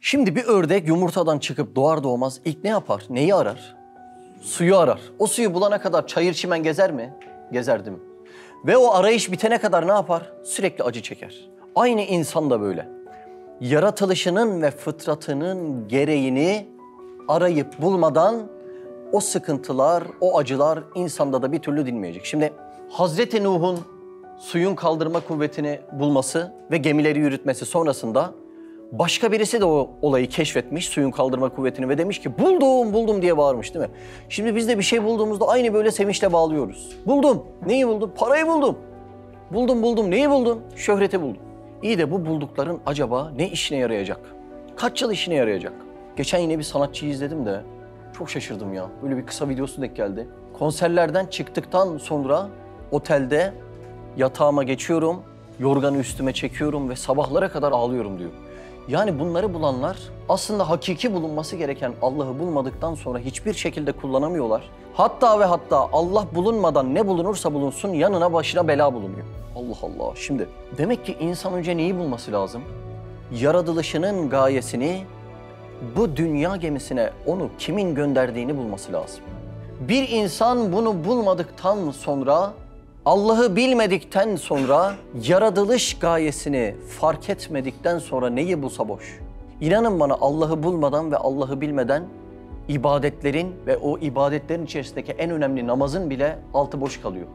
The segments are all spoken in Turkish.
Şimdi bir ördek yumurtadan çıkıp doğar doğmaz ilk ne yapar? Neyi arar? Suyu arar. O suyu bulana kadar çayır çimen gezer mi? Gezer değil mi? Ve o arayış bitene kadar ne yapar? Sürekli acı çeker. Aynı insan da böyle. Yaratılışının ve fıtratının gereğini arayıp bulmadan o sıkıntılar, o acılar insanda da bir türlü dinmeyecek. Şimdi Hazreti Nuh'un suyun kaldırma kuvvetini bulması ve gemileri yürütmesi sonrasında Başka birisi de o olayı keşfetmiş, suyun kaldırma kuvvetini ve demiş ki buldum, buldum diye bağırmış değil mi? Şimdi biz de bir şey bulduğumuzda aynı böyle sevinçle bağlıyoruz. Buldum. Neyi buldum? Parayı buldum. Buldum, buldum. Neyi buldum? Şöhreti buldum. İyi de bu buldukların acaba ne işine yarayacak? Kaç yıl işine yarayacak? Geçen yine bir sanatçıyı izledim de çok şaşırdım ya. Böyle bir kısa videosu denk geldi. Konserlerden çıktıktan sonra otelde yatağıma geçiyorum, yorganı üstüme çekiyorum ve sabahlara kadar ağlıyorum diyor. Yani bunları bulanlar aslında hakiki bulunması gereken Allah'ı bulmadıktan sonra hiçbir şekilde kullanamıyorlar. Hatta ve hatta Allah bulunmadan ne bulunursa bulunsun yanına başına bela bulunuyor. Allah Allah. Şimdi demek ki insan önce neyi bulması lazım? Yaratılışının gayesini, bu dünya gemisine onu kimin gönderdiğini bulması lazım. Bir insan bunu bulmadıktan sonra Allah'ı bilmedikten sonra, yaratılış gayesini fark etmedikten sonra neyi bulsa boş. İnanın bana Allah'ı bulmadan ve Allah'ı bilmeden ibadetlerin ve o ibadetlerin içerisindeki en önemli namazın bile altı boş kalıyor.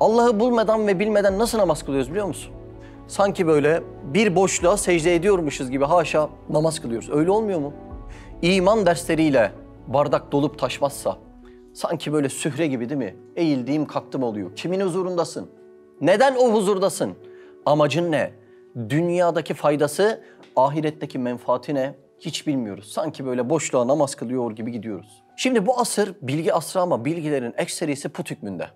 Allah'ı bulmadan ve bilmeden nasıl namaz kılıyoruz biliyor musun? Sanki böyle bir boşluğa secde ediyormuşuz gibi haşa namaz kılıyoruz. Öyle olmuyor mu? İman dersleriyle bardak dolup taşmazsa, Sanki böyle sühre gibi değil mi? Eğildiğim kalktım oluyor. Kimin huzurundasın? Neden o huzurdasın? Amacın ne? Dünyadaki faydası, ahiretteki menfaati ne? Hiç bilmiyoruz. Sanki böyle boşluğa namaz kılıyor gibi gidiyoruz. Şimdi bu asır bilgi asrı ama bilgilerin ekserisi put hükmünde.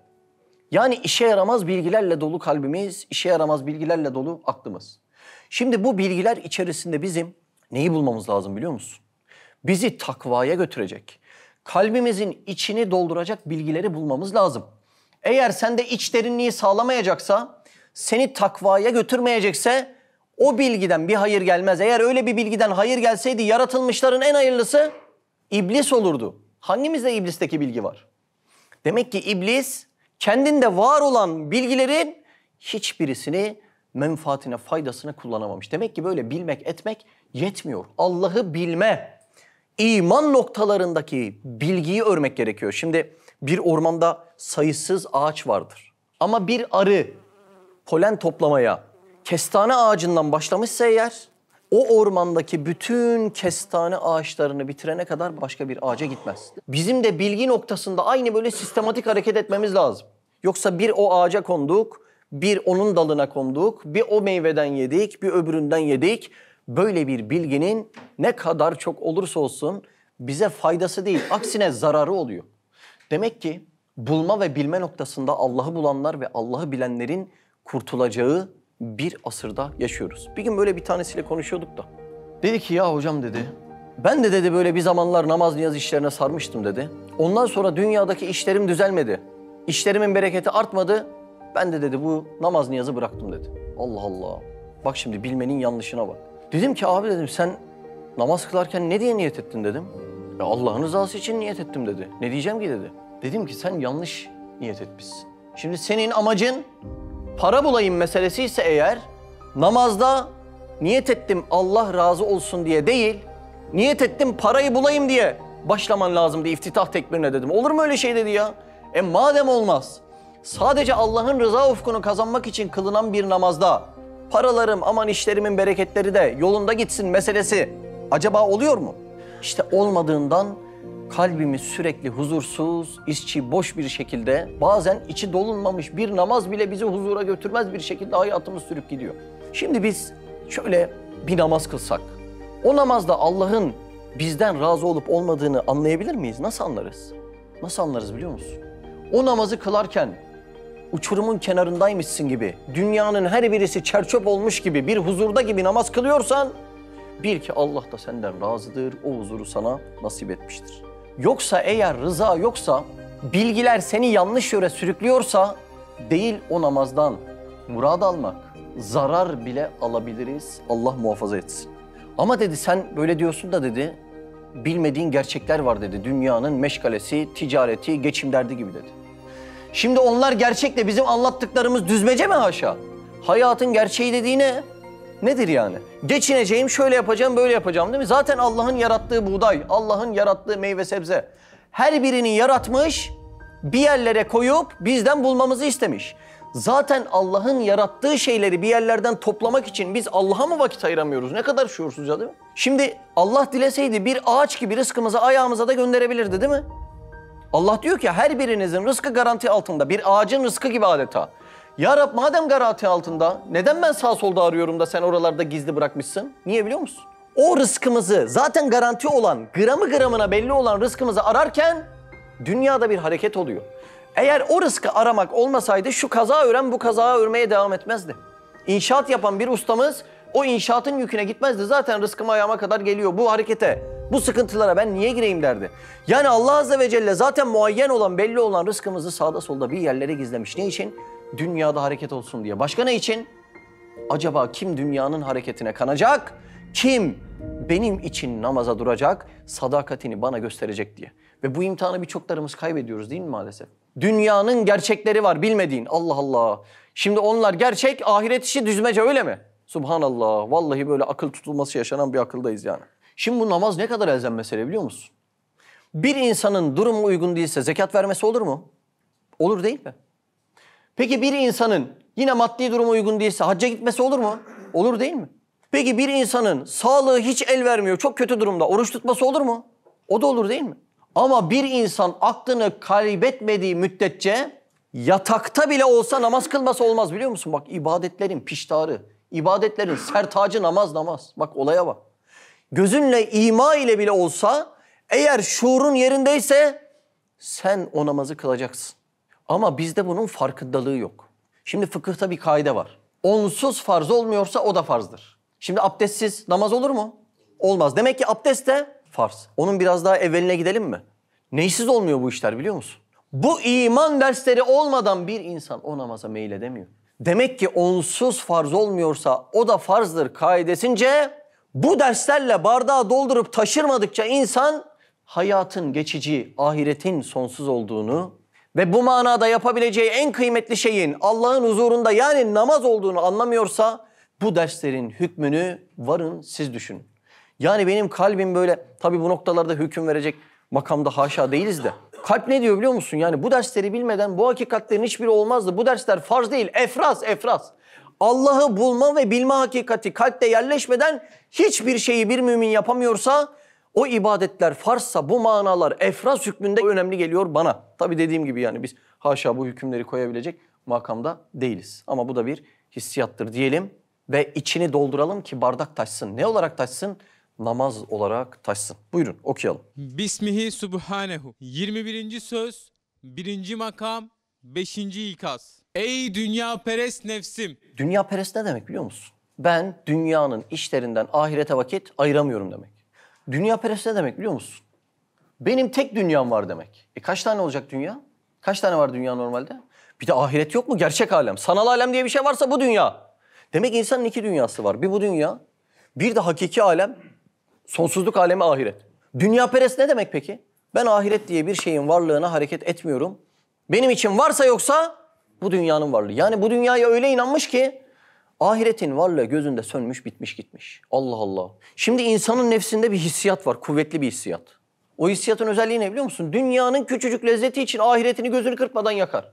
Yani işe yaramaz bilgilerle dolu kalbimiz, işe yaramaz bilgilerle dolu aklımız. Şimdi bu bilgiler içerisinde bizim neyi bulmamız lazım biliyor musun? Bizi takvaya götürecek, kalbimizin içini dolduracak bilgileri bulmamız lazım. Eğer sende iç derinliği sağlamayacaksa, seni takvaya götürmeyecekse o bilgiden bir hayır gelmez. Eğer öyle bir bilgiden hayır gelseydi yaratılmışların en hayırlısı iblis olurdu. Hangimizde iblisteki bilgi var? Demek ki iblis kendinde var olan bilgilerin hiçbirisini menfaatine, faydasına kullanamamış. Demek ki böyle bilmek, etmek yetmiyor. Allah'ı bilme, iman noktalarındaki bilgiyi örmek gerekiyor. Şimdi bir ormanda sayısız ağaç vardır. Ama bir arı polen toplamaya kestane ağacından başlamışsa eğer o ormandaki bütün kestane ağaçlarını bitirene kadar başka bir ağaca gitmez. Bizim de bilgi noktasında aynı böyle sistematik hareket etmemiz lazım. Yoksa bir o ağaca konduk, bir onun dalına konduk, bir o meyveden yedik, bir öbüründen yedik böyle bir bilginin ne kadar çok olursa olsun bize faydası değil, aksine zararı oluyor. Demek ki bulma ve bilme noktasında Allah'ı bulanlar ve Allah'ı bilenlerin kurtulacağı bir asırda yaşıyoruz. Bir gün böyle bir tanesiyle konuşuyorduk da. Dedi ki ya hocam dedi, ben de dedi böyle bir zamanlar namaz niyaz işlerine sarmıştım dedi. Ondan sonra dünyadaki işlerim düzelmedi. İşlerimin bereketi artmadı. Ben de dedi bu namaz niyazı bıraktım dedi. Allah Allah. Bak şimdi bilmenin yanlışına bak. Dedim ki abi dedim sen namaz kılarken ne diye niyet ettin dedim. Ya Allah'ın rızası için niyet ettim dedi. Ne diyeceğim ki dedi. Dedim ki sen yanlış niyet etmişsin. Şimdi senin amacın para bulayım meselesi ise eğer namazda niyet ettim Allah razı olsun diye değil, niyet ettim parayı bulayım diye başlaman lazımdı iftitah tekbirine dedim. Olur mu öyle şey dedi ya? E madem olmaz, sadece Allah'ın rıza ufkunu kazanmak için kılınan bir namazda paralarım aman işlerimin bereketleri de yolunda gitsin meselesi acaba oluyor mu? İşte olmadığından kalbimiz sürekli huzursuz, içi boş bir şekilde, bazen içi dolunmamış bir namaz bile bizi huzura götürmez bir şekilde hayatımız sürüp gidiyor. Şimdi biz şöyle bir namaz kılsak, o namazda Allah'ın bizden razı olup olmadığını anlayabilir miyiz? Nasıl anlarız? Nasıl anlarız biliyor musun? O namazı kılarken uçurumun kenarındaymışsın gibi, dünyanın her birisi çerçöp olmuş gibi, bir huzurda gibi namaz kılıyorsan, bil ki Allah da senden razıdır, o huzuru sana nasip etmiştir. Yoksa eğer rıza yoksa, bilgiler seni yanlış yöre sürüklüyorsa, değil o namazdan murad almak, zarar bile alabiliriz, Allah muhafaza etsin. Ama dedi sen böyle diyorsun da dedi, bilmediğin gerçekler var dedi. Dünyanın meşgalesi, ticareti, geçim derdi gibi dedi. Şimdi onlar gerçekle bizim anlattıklarımız düzmece mi haşa? Hayatın gerçeği dediğine Nedir yani? Geçineceğim, şöyle yapacağım, böyle yapacağım değil mi? Zaten Allah'ın yarattığı buğday, Allah'ın yarattığı meyve sebze. Her birini yaratmış, bir yerlere koyup bizden bulmamızı istemiş. Zaten Allah'ın yarattığı şeyleri bir yerlerden toplamak için biz Allah'a mı vakit ayıramıyoruz? Ne kadar şuursuzca değil mi? Şimdi Allah dileseydi bir ağaç gibi rızkımızı ayağımıza da gönderebilirdi değil mi? Allah diyor ki her birinizin rızkı garanti altında. Bir ağacın rızkı gibi adeta. Ya Rab madem garanti altında neden ben sağ solda arıyorum da sen oralarda gizli bırakmışsın? Niye biliyor musun? O rızkımızı zaten garanti olan gramı gramına belli olan rızkımızı ararken dünyada bir hareket oluyor. Eğer o rızkı aramak olmasaydı şu kaza ören bu kaza örmeye devam etmezdi. İnşaat yapan bir ustamız o inşaatın yüküne gitmezdi. Zaten rızkım ayağıma kadar geliyor bu harekete, bu sıkıntılara ben niye gireyim derdi. Yani Allah Azze ve Celle zaten muayyen olan, belli olan rızkımızı sağda solda bir yerlere gizlemiş. Ne için? Dünyada hareket olsun diye. Başka ne için? Acaba kim dünyanın hareketine kanacak? Kim benim için namaza duracak, sadakatini bana gösterecek diye. Ve bu imtihanı birçoklarımız kaybediyoruz değil mi maalesef? Dünyanın gerçekleri var bilmediğin. Allah Allah. Şimdi onlar gerçek, ahiret işi düzmece öyle mi? Subhanallah. Vallahi böyle akıl tutulması yaşanan bir akıldayız yani. Şimdi bu namaz ne kadar elzem mesele biliyor musun? Bir insanın durumu uygun değilse zekat vermesi olur mu? Olur değil mi? Peki bir insanın yine maddi durumu uygun değilse hacca gitmesi olur mu? Olur değil mi? Peki bir insanın sağlığı hiç el vermiyor, çok kötü durumda oruç tutması olur mu? O da olur değil mi? Ama bir insan aklını kaybetmediği müddetçe yatakta bile olsa namaz kılması olmaz biliyor musun? Bak ibadetlerin piştarı, İbadetlerin sertacı namaz namaz. Bak olaya bak. Gözünle ima ile bile olsa eğer şuurun yerindeyse sen o namazı kılacaksın. Ama bizde bunun farkındalığı yok. Şimdi fıkıhta bir kaide var. Onsuz farz olmuyorsa o da farzdır. Şimdi abdestsiz namaz olur mu? Olmaz. Demek ki abdest de farz. Onun biraz daha evveline gidelim mi? Neysiz olmuyor bu işler biliyor musun? Bu iman dersleri olmadan bir insan o namaza meyledemiyor. Demek ki onsuz farz olmuyorsa o da farzdır kaidesince bu derslerle bardağı doldurup taşırmadıkça insan hayatın geçici, ahiretin sonsuz olduğunu ve bu manada yapabileceği en kıymetli şeyin Allah'ın huzurunda yani namaz olduğunu anlamıyorsa bu derslerin hükmünü varın siz düşünün. Yani benim kalbim böyle tabi bu noktalarda hüküm verecek makamda haşa değiliz de Kalp ne diyor biliyor musun? Yani bu dersleri bilmeden bu hakikatlerin hiçbiri olmazdı. Bu dersler farz değil. efras, efras. Allah'ı bulma ve bilme hakikati kalpte yerleşmeden hiçbir şeyi bir mümin yapamıyorsa o ibadetler farsa bu manalar efras hükmünde önemli geliyor bana. Tabi dediğim gibi yani biz haşa bu hükümleri koyabilecek makamda değiliz. Ama bu da bir hissiyattır diyelim ve içini dolduralım ki bardak taşsın. Ne olarak taşsın? namaz olarak taşsın. Buyurun okuyalım. Bismihi Subhanehu. 21. söz, 1. makam, 5. ikaz. Ey dünya perest nefsim. Dünya perest ne demek biliyor musun? Ben dünyanın işlerinden ahirete vakit ayıramıyorum demek. Dünya perest ne demek biliyor musun? Benim tek dünyam var demek. E kaç tane olacak dünya? Kaç tane var dünya normalde? Bir de ahiret yok mu? Gerçek alem. Sanal alem diye bir şey varsa bu dünya. Demek insanın iki dünyası var. Bir bu dünya, bir de hakiki alem. Sonsuzluk alemi ahiret. Dünya perest ne demek peki? Ben ahiret diye bir şeyin varlığına hareket etmiyorum. Benim için varsa yoksa bu dünyanın varlığı. Yani bu dünyaya öyle inanmış ki ahiretin varlığı gözünde sönmüş bitmiş gitmiş. Allah Allah. Şimdi insanın nefsinde bir hissiyat var. Kuvvetli bir hissiyat. O hissiyatın özelliği ne biliyor musun? Dünyanın küçücük lezzeti için ahiretini gözünü kırpmadan yakar.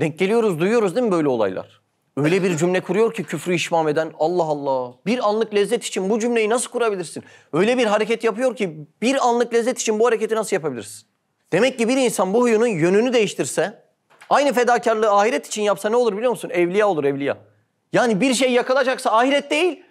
Denk geliyoruz, duyuyoruz değil mi böyle olaylar? Öyle bir cümle kuruyor ki küfrü işmam eden Allah Allah. Bir anlık lezzet için bu cümleyi nasıl kurabilirsin? Öyle bir hareket yapıyor ki bir anlık lezzet için bu hareketi nasıl yapabilirsin? Demek ki bir insan bu huyunun yönünü değiştirse, aynı fedakarlığı ahiret için yapsa ne olur biliyor musun? Evliya olur evliya. Yani bir şey yakalacaksa ahiret değil,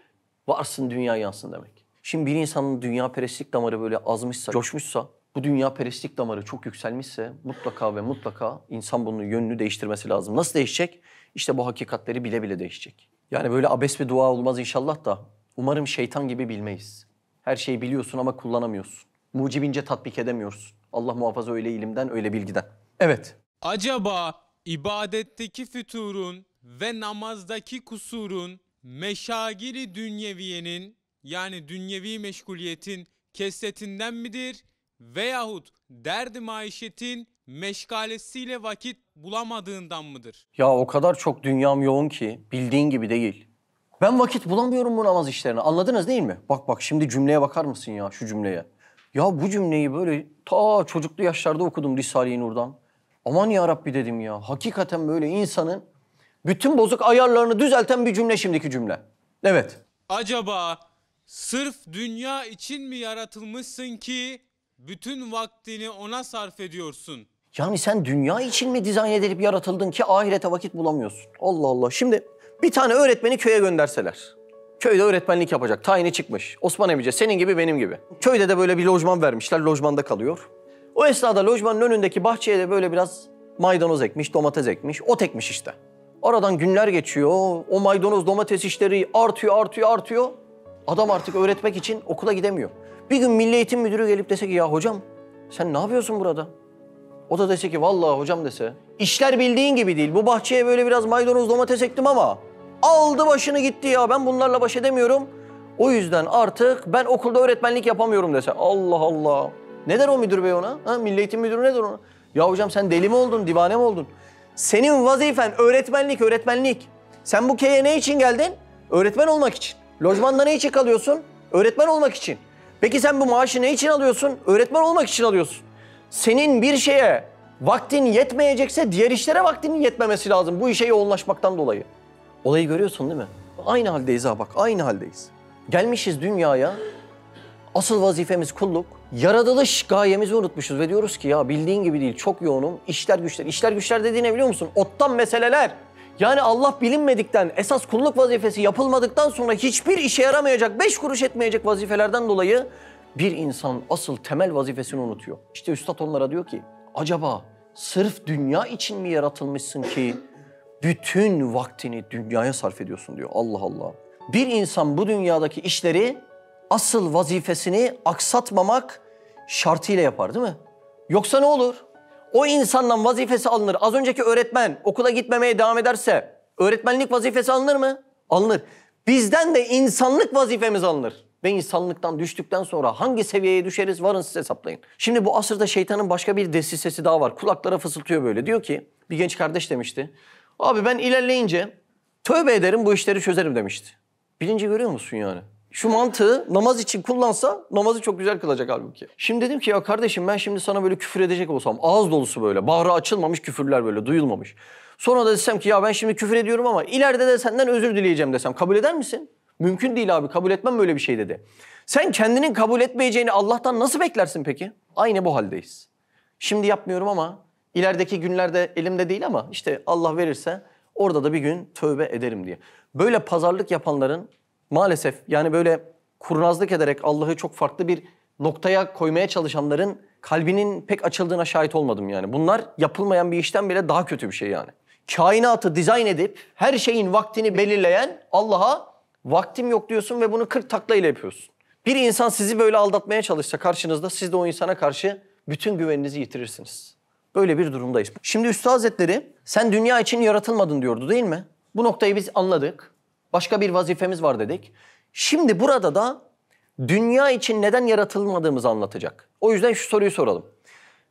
varsın dünya yansın demek. Şimdi bir insanın dünya perestlik damarı böyle azmışsa, coşmuşsa, bu dünya perestlik damarı çok yükselmişse mutlaka ve mutlaka insan bunun yönünü değiştirmesi lazım. Nasıl değişecek? İşte bu hakikatleri bile bile değişecek. Yani böyle abes bir dua olmaz inşallah da umarım şeytan gibi bilmeyiz. Her şeyi biliyorsun ama kullanamıyorsun. Mucibince tatbik edemiyorsun. Allah muhafaza öyle ilimden öyle bilgiden. Evet. Acaba ibadetteki füturun ve namazdaki kusurun meşagiri dünyeviyenin yani dünyevi meşguliyetin kesetinden midir? Veyahut derdi maişetin meşgalesiyle vakit bulamadığından mıdır? Ya o kadar çok dünyam yoğun ki bildiğin gibi değil. Ben vakit bulamıyorum bu namaz işlerine. Anladınız değil mi? Bak bak şimdi cümleye bakar mısın ya şu cümleye? Ya bu cümleyi böyle ta çocuklu yaşlarda okudum Risale-i Nur'dan. Aman ya Rabbi dedim ya. Hakikaten böyle insanın bütün bozuk ayarlarını düzelten bir cümle şimdiki cümle. Evet. Acaba sırf dünya için mi yaratılmışsın ki bütün vaktini ona sarf ediyorsun? Yani sen dünya için mi dizayn edilip yaratıldın ki ahirete vakit bulamıyorsun? Allah Allah. Şimdi bir tane öğretmeni köye gönderseler. Köyde öğretmenlik yapacak. Tayini çıkmış. Osman Emice senin gibi benim gibi. Köyde de böyle bir lojman vermişler. Lojmanda kalıyor. O esnada lojmanın önündeki bahçeye de böyle biraz maydanoz ekmiş, domates ekmiş. Ot ekmiş işte. Aradan günler geçiyor. O maydanoz domates işleri artıyor, artıyor, artıyor. Adam artık öğretmek için okula gidemiyor. Bir gün Milli Eğitim Müdürü gelip dese ki ya hocam sen ne yapıyorsun burada? O da dese ki vallahi hocam dese işler bildiğin gibi değil. Bu bahçeye böyle biraz maydanoz domates ektim ama aldı başını gitti ya ben bunlarla baş edemiyorum. O yüzden artık ben okulda öğretmenlik yapamıyorum dese Allah Allah. Ne der o müdür bey ona? Ha, Milli Eğitim Müdürü ne der ona? Ya hocam sen deli mi oldun, divane mi oldun? Senin vazifen öğretmenlik, öğretmenlik. Sen bu köye ne için geldin? Öğretmen olmak için. Lojmanda ne için kalıyorsun? Öğretmen olmak için. Peki sen bu maaşı ne için alıyorsun? Öğretmen olmak için alıyorsun senin bir şeye vaktin yetmeyecekse diğer işlere vaktinin yetmemesi lazım bu işe yoğunlaşmaktan dolayı. Olayı görüyorsun değil mi? Aynı haldeyiz ha bak aynı haldeyiz. Gelmişiz dünyaya asıl vazifemiz kulluk. Yaratılış gayemizi unutmuşuz ve diyoruz ki ya bildiğin gibi değil çok yoğunum. İşler güçler. İşler güçler dediğine biliyor musun? Ottan meseleler. Yani Allah bilinmedikten, esas kulluk vazifesi yapılmadıktan sonra hiçbir işe yaramayacak, beş kuruş etmeyecek vazifelerden dolayı bir insan asıl temel vazifesini unutuyor. İşte üstad onlara diyor ki acaba sırf dünya için mi yaratılmışsın ki bütün vaktini dünyaya sarf ediyorsun diyor. Allah Allah. Bir insan bu dünyadaki işleri asıl vazifesini aksatmamak şartıyla yapar değil mi? Yoksa ne olur? O insandan vazifesi alınır. Az önceki öğretmen okula gitmemeye devam ederse öğretmenlik vazifesi alınır mı? Alınır. Bizden de insanlık vazifemiz alınır ve insanlıktan düştükten sonra hangi seviyeye düşeriz varın siz hesaplayın. Şimdi bu asırda şeytanın başka bir desisesi daha var. Kulaklara fısıltıyor böyle. Diyor ki bir genç kardeş demişti. Abi ben ilerleyince tövbe ederim bu işleri çözerim demişti. bilince görüyor musun yani? Şu mantığı namaz için kullansa namazı çok güzel kılacak halbuki. Şimdi dedim ki ya kardeşim ben şimdi sana böyle küfür edecek olsam ağız dolusu böyle bağrı açılmamış küfürler böyle duyulmamış. Sonra da desem ki ya ben şimdi küfür ediyorum ama ileride de senden özür dileyeceğim desem kabul eder misin? Mümkün değil abi kabul etmem böyle bir şey dedi. Sen kendinin kabul etmeyeceğini Allah'tan nasıl beklersin peki? Aynı bu haldeyiz. Şimdi yapmıyorum ama ilerideki günlerde elimde değil ama işte Allah verirse orada da bir gün tövbe ederim diye. Böyle pazarlık yapanların maalesef yani böyle kurnazlık ederek Allah'ı çok farklı bir noktaya koymaya çalışanların kalbinin pek açıldığına şahit olmadım yani. Bunlar yapılmayan bir işten bile daha kötü bir şey yani. Kainatı dizayn edip her şeyin vaktini belirleyen Allah'a Vaktim yok diyorsun ve bunu 40 takla ile yapıyorsun. Bir insan sizi böyle aldatmaya çalışsa karşınızda siz de o insana karşı bütün güveninizi yitirirsiniz. Böyle bir durumdayız. Şimdi Üstad Hazretleri sen dünya için yaratılmadın diyordu değil mi? Bu noktayı biz anladık. Başka bir vazifemiz var dedik. Şimdi burada da dünya için neden yaratılmadığımızı anlatacak. O yüzden şu soruyu soralım.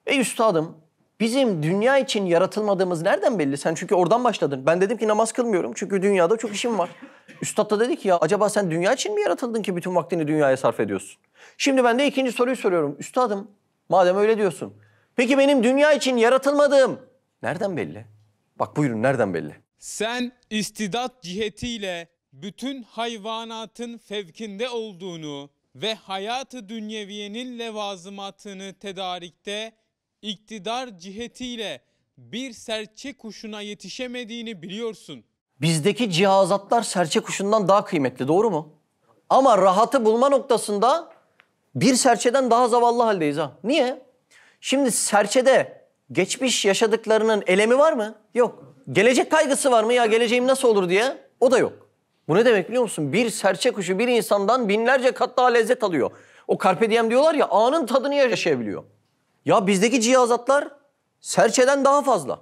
Ey üstadım Bizim dünya için yaratılmadığımız nereden belli? Sen çünkü oradan başladın. Ben dedim ki namaz kılmıyorum çünkü dünyada çok işim var. Üstad da dedi ki ya acaba sen dünya için mi yaratıldın ki bütün vaktini dünyaya sarf ediyorsun? Şimdi ben de ikinci soruyu soruyorum. Üstadım madem öyle diyorsun. Peki benim dünya için yaratılmadığım nereden belli? Bak buyurun nereden belli? Sen istidat cihetiyle bütün hayvanatın fevkinde olduğunu ve hayatı dünyeviyenin levazımatını tedarikte iktidar cihetiyle bir serçe kuşuna yetişemediğini biliyorsun. Bizdeki cihazatlar serçe kuşundan daha kıymetli doğru mu? Ama rahatı bulma noktasında bir serçeden daha zavallı haldeyiz ha. Niye? Şimdi serçede geçmiş yaşadıklarının elemi var mı? Yok. Gelecek kaygısı var mı? Ya geleceğim nasıl olur diye? O da yok. Bu ne demek biliyor musun? Bir serçe kuşu bir insandan binlerce kat daha lezzet alıyor. O carpe diem diyorlar ya anın tadını yaşayabiliyor. Ya bizdeki cihazatlar serçeden daha fazla.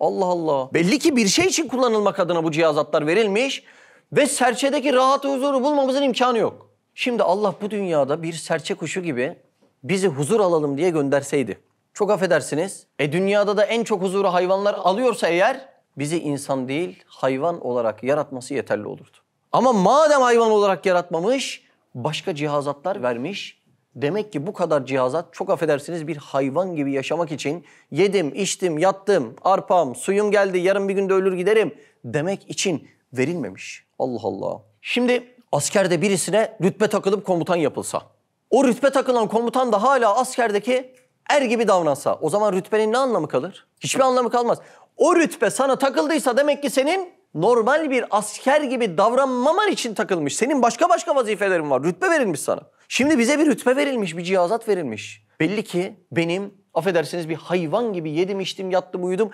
Allah Allah. Belli ki bir şey için kullanılmak adına bu cihazatlar verilmiş ve serçedeki rahat huzuru bulmamızın imkanı yok. Şimdi Allah bu dünyada bir serçe kuşu gibi bizi huzur alalım diye gönderseydi. Çok affedersiniz. E dünyada da en çok huzuru hayvanlar alıyorsa eğer bizi insan değil hayvan olarak yaratması yeterli olurdu. Ama madem hayvan olarak yaratmamış başka cihazatlar vermiş Demek ki bu kadar cihazat çok affedersiniz bir hayvan gibi yaşamak için yedim, içtim, yattım, arpam, suyum geldi, yarın bir günde ölür giderim demek için verilmemiş. Allah Allah. Şimdi askerde birisine rütbe takılıp komutan yapılsa. O rütbe takılan komutan da hala askerdeki er gibi davransa. O zaman rütbenin ne anlamı kalır? Hiçbir anlamı kalmaz. O rütbe sana takıldıysa demek ki senin normal bir asker gibi davranmaman için takılmış. Senin başka başka vazifelerin var. Rütbe verilmiş sana. Şimdi bize bir rütbe verilmiş, bir cihazat verilmiş. Belli ki benim, affedersiniz bir hayvan gibi yedim, içtim, yattım, uyudum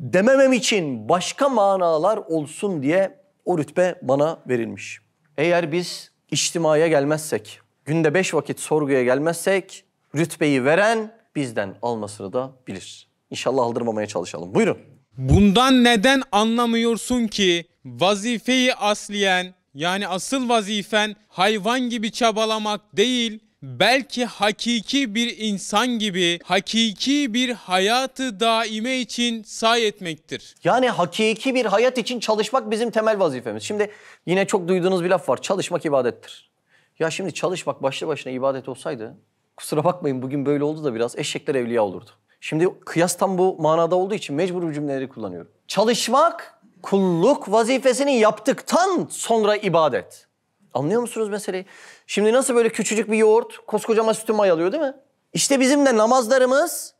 dememem için başka manalar olsun diye o rütbe bana verilmiş. Eğer biz içtimaya gelmezsek, günde beş vakit sorguya gelmezsek rütbeyi veren bizden almasını da bilir. İnşallah aldırmamaya çalışalım. Buyurun. Bundan neden anlamıyorsun ki vazifeyi asliyen yani asıl vazifen hayvan gibi çabalamak değil, belki hakiki bir insan gibi hakiki bir hayatı daime için say etmektir. Yani hakiki bir hayat için çalışmak bizim temel vazifemiz. Şimdi yine çok duyduğunuz bir laf var. Çalışmak ibadettir. Ya şimdi çalışmak başlı başına ibadet olsaydı kusura bakmayın bugün böyle oldu da biraz eşekler evliya olurdu. Şimdi kıyas tam bu manada olduğu için mecbur bu cümleleri kullanıyorum. Çalışmak Kulluk vazifesini yaptıktan sonra ibadet. Anlıyor musunuz meseleyi? Şimdi nasıl böyle küçücük bir yoğurt koskocaman sütü mayalıyor değil mi? İşte bizim de namazlarımız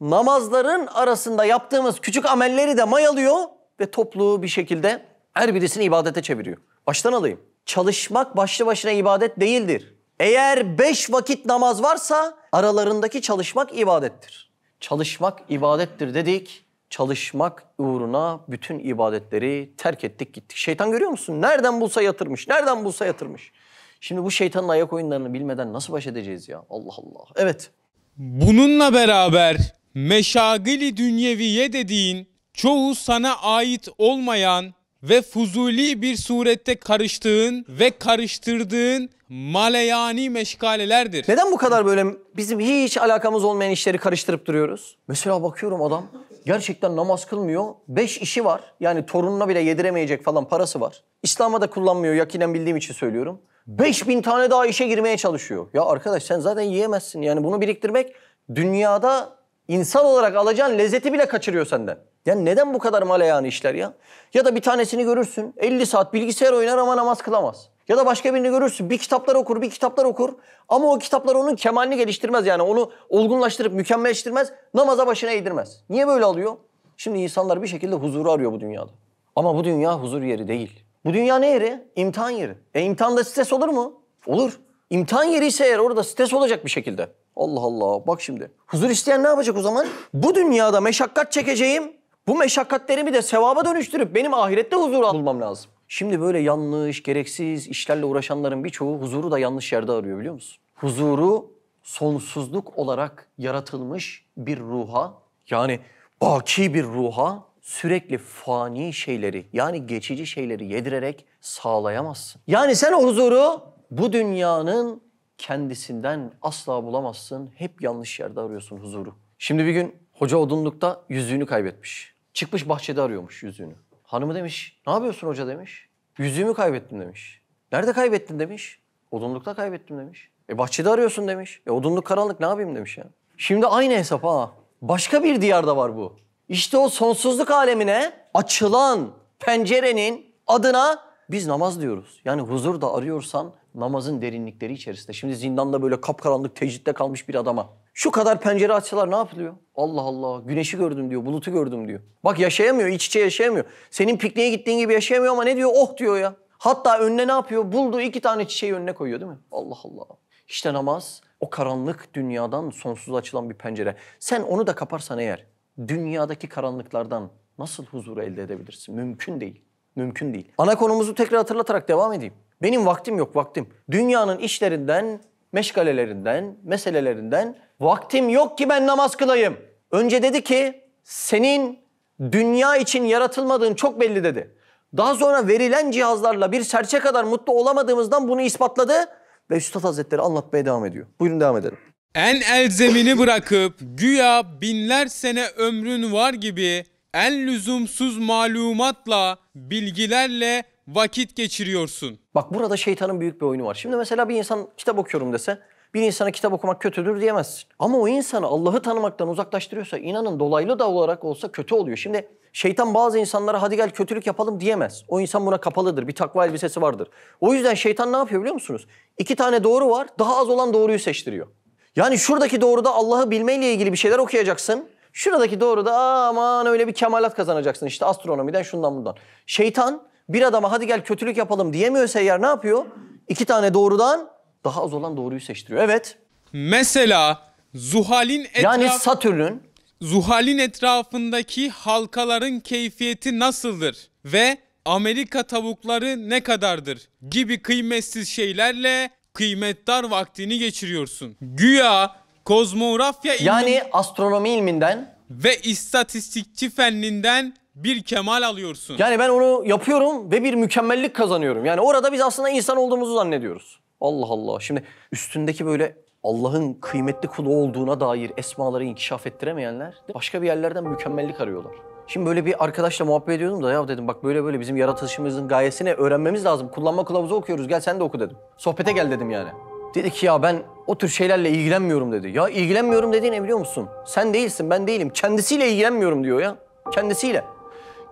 namazların arasında yaptığımız küçük amelleri de mayalıyor ve toplu bir şekilde her birisini ibadete çeviriyor. Baştan alayım. Çalışmak başlı başına ibadet değildir. Eğer beş vakit namaz varsa aralarındaki çalışmak ibadettir. Çalışmak ibadettir dedik çalışmak uğruna bütün ibadetleri terk ettik gittik. Şeytan görüyor musun? Nereden bulsa yatırmış, nereden bulsa yatırmış. Şimdi bu şeytanın ayak oyunlarını bilmeden nasıl baş edeceğiz ya? Allah Allah. Evet. Bununla beraber meşagili dünyeviye dediğin çoğu sana ait olmayan ve fuzuli bir surette karıştığın ve karıştırdığın maleyani meşgalelerdir. Neden bu kadar böyle bizim hiç alakamız olmayan işleri karıştırıp duruyoruz? Mesela bakıyorum adam Gerçekten namaz kılmıyor. Beş işi var. Yani torununa bile yediremeyecek falan parası var. İslam'a da kullanmıyor yakinen bildiğim için söylüyorum. Beş bin tane daha işe girmeye çalışıyor. Ya arkadaş sen zaten yiyemezsin. Yani bunu biriktirmek dünyada insan olarak alacağın lezzeti bile kaçırıyor senden. Yani neden bu kadar malayanı işler ya? Ya da bir tanesini görürsün 50 saat bilgisayar oynar ama namaz kılamaz. Ya da başka birini görürsün. Bir kitaplar okur, bir kitaplar okur. Ama o kitaplar onun kemalini geliştirmez yani. Onu olgunlaştırıp mükemmelleştirmez. Namaza başına eğdirmez. Niye böyle alıyor? Şimdi insanlar bir şekilde huzuru arıyor bu dünyada. Ama bu dünya huzur yeri değil. Bu dünya ne yeri? İmtihan yeri. E imtihanda stres olur mu? Olur. İmtihan yeri ise eğer orada stres olacak bir şekilde. Allah Allah bak şimdi. Huzur isteyen ne yapacak o zaman? Bu dünyada meşakkat çekeceğim. Bu meşakkatlerimi de sevaba dönüştürüp benim ahirette huzur bulmam lazım. Şimdi böyle yanlış, gereksiz işlerle uğraşanların birçoğu huzuru da yanlış yerde arıyor biliyor musun? Huzuru sonsuzluk olarak yaratılmış bir ruha, yani baki bir ruha sürekli fani şeyleri yani geçici şeyleri yedirerek sağlayamazsın. Yani sen o huzuru bu dünyanın kendisinden asla bulamazsın. Hep yanlış yerde arıyorsun huzuru. Şimdi bir gün hoca odunlukta yüzüğünü kaybetmiş. Çıkmış bahçede arıyormuş yüzüğünü. Hanımı demiş, ne yapıyorsun hoca demiş. Yüzüğümü kaybettim demiş. Nerede kaybettin demiş. Odunlukta kaybettim demiş. E bahçede arıyorsun demiş. E odunluk karanlık ne yapayım demiş ya. Şimdi aynı hesap ha. Başka bir diyarda var bu. İşte o sonsuzluk alemine açılan pencerenin adına biz namaz diyoruz. Yani huzur da arıyorsan namazın derinlikleri içerisinde. Şimdi zindanda böyle kapkaranlık tecritte kalmış bir adama şu kadar pencere açsalar ne yapılıyor? Allah Allah güneşi gördüm diyor, bulutu gördüm diyor. Bak yaşayamıyor, iç içe yaşayamıyor. Senin pikniğe gittiğin gibi yaşayamıyor ama ne diyor? Oh diyor ya. Hatta önüne ne yapıyor? Bulduğu iki tane çiçeği önüne koyuyor değil mi? Allah Allah. İşte namaz o karanlık dünyadan sonsuz açılan bir pencere. Sen onu da kaparsan eğer dünyadaki karanlıklardan nasıl huzur elde edebilirsin? Mümkün değil. Mümkün değil. Ana konumuzu tekrar hatırlatarak devam edeyim. Benim vaktim yok vaktim. Dünyanın işlerinden meşgalelerinden, meselelerinden vaktim yok ki ben namaz kılayım. Önce dedi ki senin dünya için yaratılmadığın çok belli dedi. Daha sonra verilen cihazlarla bir serçe kadar mutlu olamadığımızdan bunu ispatladı ve Üstad Hazretleri anlatmaya devam ediyor. Buyurun devam edelim. En elzemini bırakıp güya binler sene ömrün var gibi en lüzumsuz malumatla, bilgilerle vakit geçiriyorsun. Bak burada şeytanın büyük bir oyunu var. Şimdi mesela bir insan kitap okuyorum dese bir insana kitap okumak kötüdür diyemezsin. Ama o insanı Allah'ı tanımaktan uzaklaştırıyorsa inanın dolaylı da olarak olsa kötü oluyor. Şimdi şeytan bazı insanlara hadi gel kötülük yapalım diyemez. O insan buna kapalıdır. Bir takva elbisesi vardır. O yüzden şeytan ne yapıyor biliyor musunuz? İki tane doğru var. Daha az olan doğruyu seçtiriyor. Yani şuradaki doğruda Allah'ı bilmeyle ilgili bir şeyler okuyacaksın. Şuradaki doğruda aman öyle bir kemalat kazanacaksın işte astronomiden şundan bundan. Şeytan bir adama hadi gel kötülük yapalım diyemiyor seyyar ne yapıyor? İki tane doğrudan daha az olan doğruyu seçtiriyor. Evet. Mesela Zuhal'in etrafı... Yani Satürn'ün... Zuhal'in etrafındaki halkaların keyfiyeti nasıldır ve Amerika tavukları ne kadardır gibi kıymetsiz şeylerle kıymetdar vaktini geçiriyorsun. Güya kozmografya ilmi... Yani astronomi ilminden ve istatistikçi fenninden bir kemal alıyorsun. Yani ben onu yapıyorum ve bir mükemmellik kazanıyorum. Yani orada biz aslında insan olduğumuzu zannediyoruz. Allah Allah. Şimdi üstündeki böyle Allah'ın kıymetli kulu olduğuna dair esmaları inkişaf ettiremeyenler başka bir yerlerden mükemmellik arıyorlar. Şimdi böyle bir arkadaşla muhabbet ediyordum da ya dedim bak böyle böyle bizim yaratılışımızın gayesini öğrenmemiz lazım. Kullanma kılavuzu okuyoruz gel sen de oku dedim. Sohbete gel dedim yani. Dedi ki ya ben o tür şeylerle ilgilenmiyorum dedi. Ya ilgilenmiyorum dediğin ne biliyor musun? Sen değilsin ben değilim. Kendisiyle ilgilenmiyorum diyor ya. Kendisiyle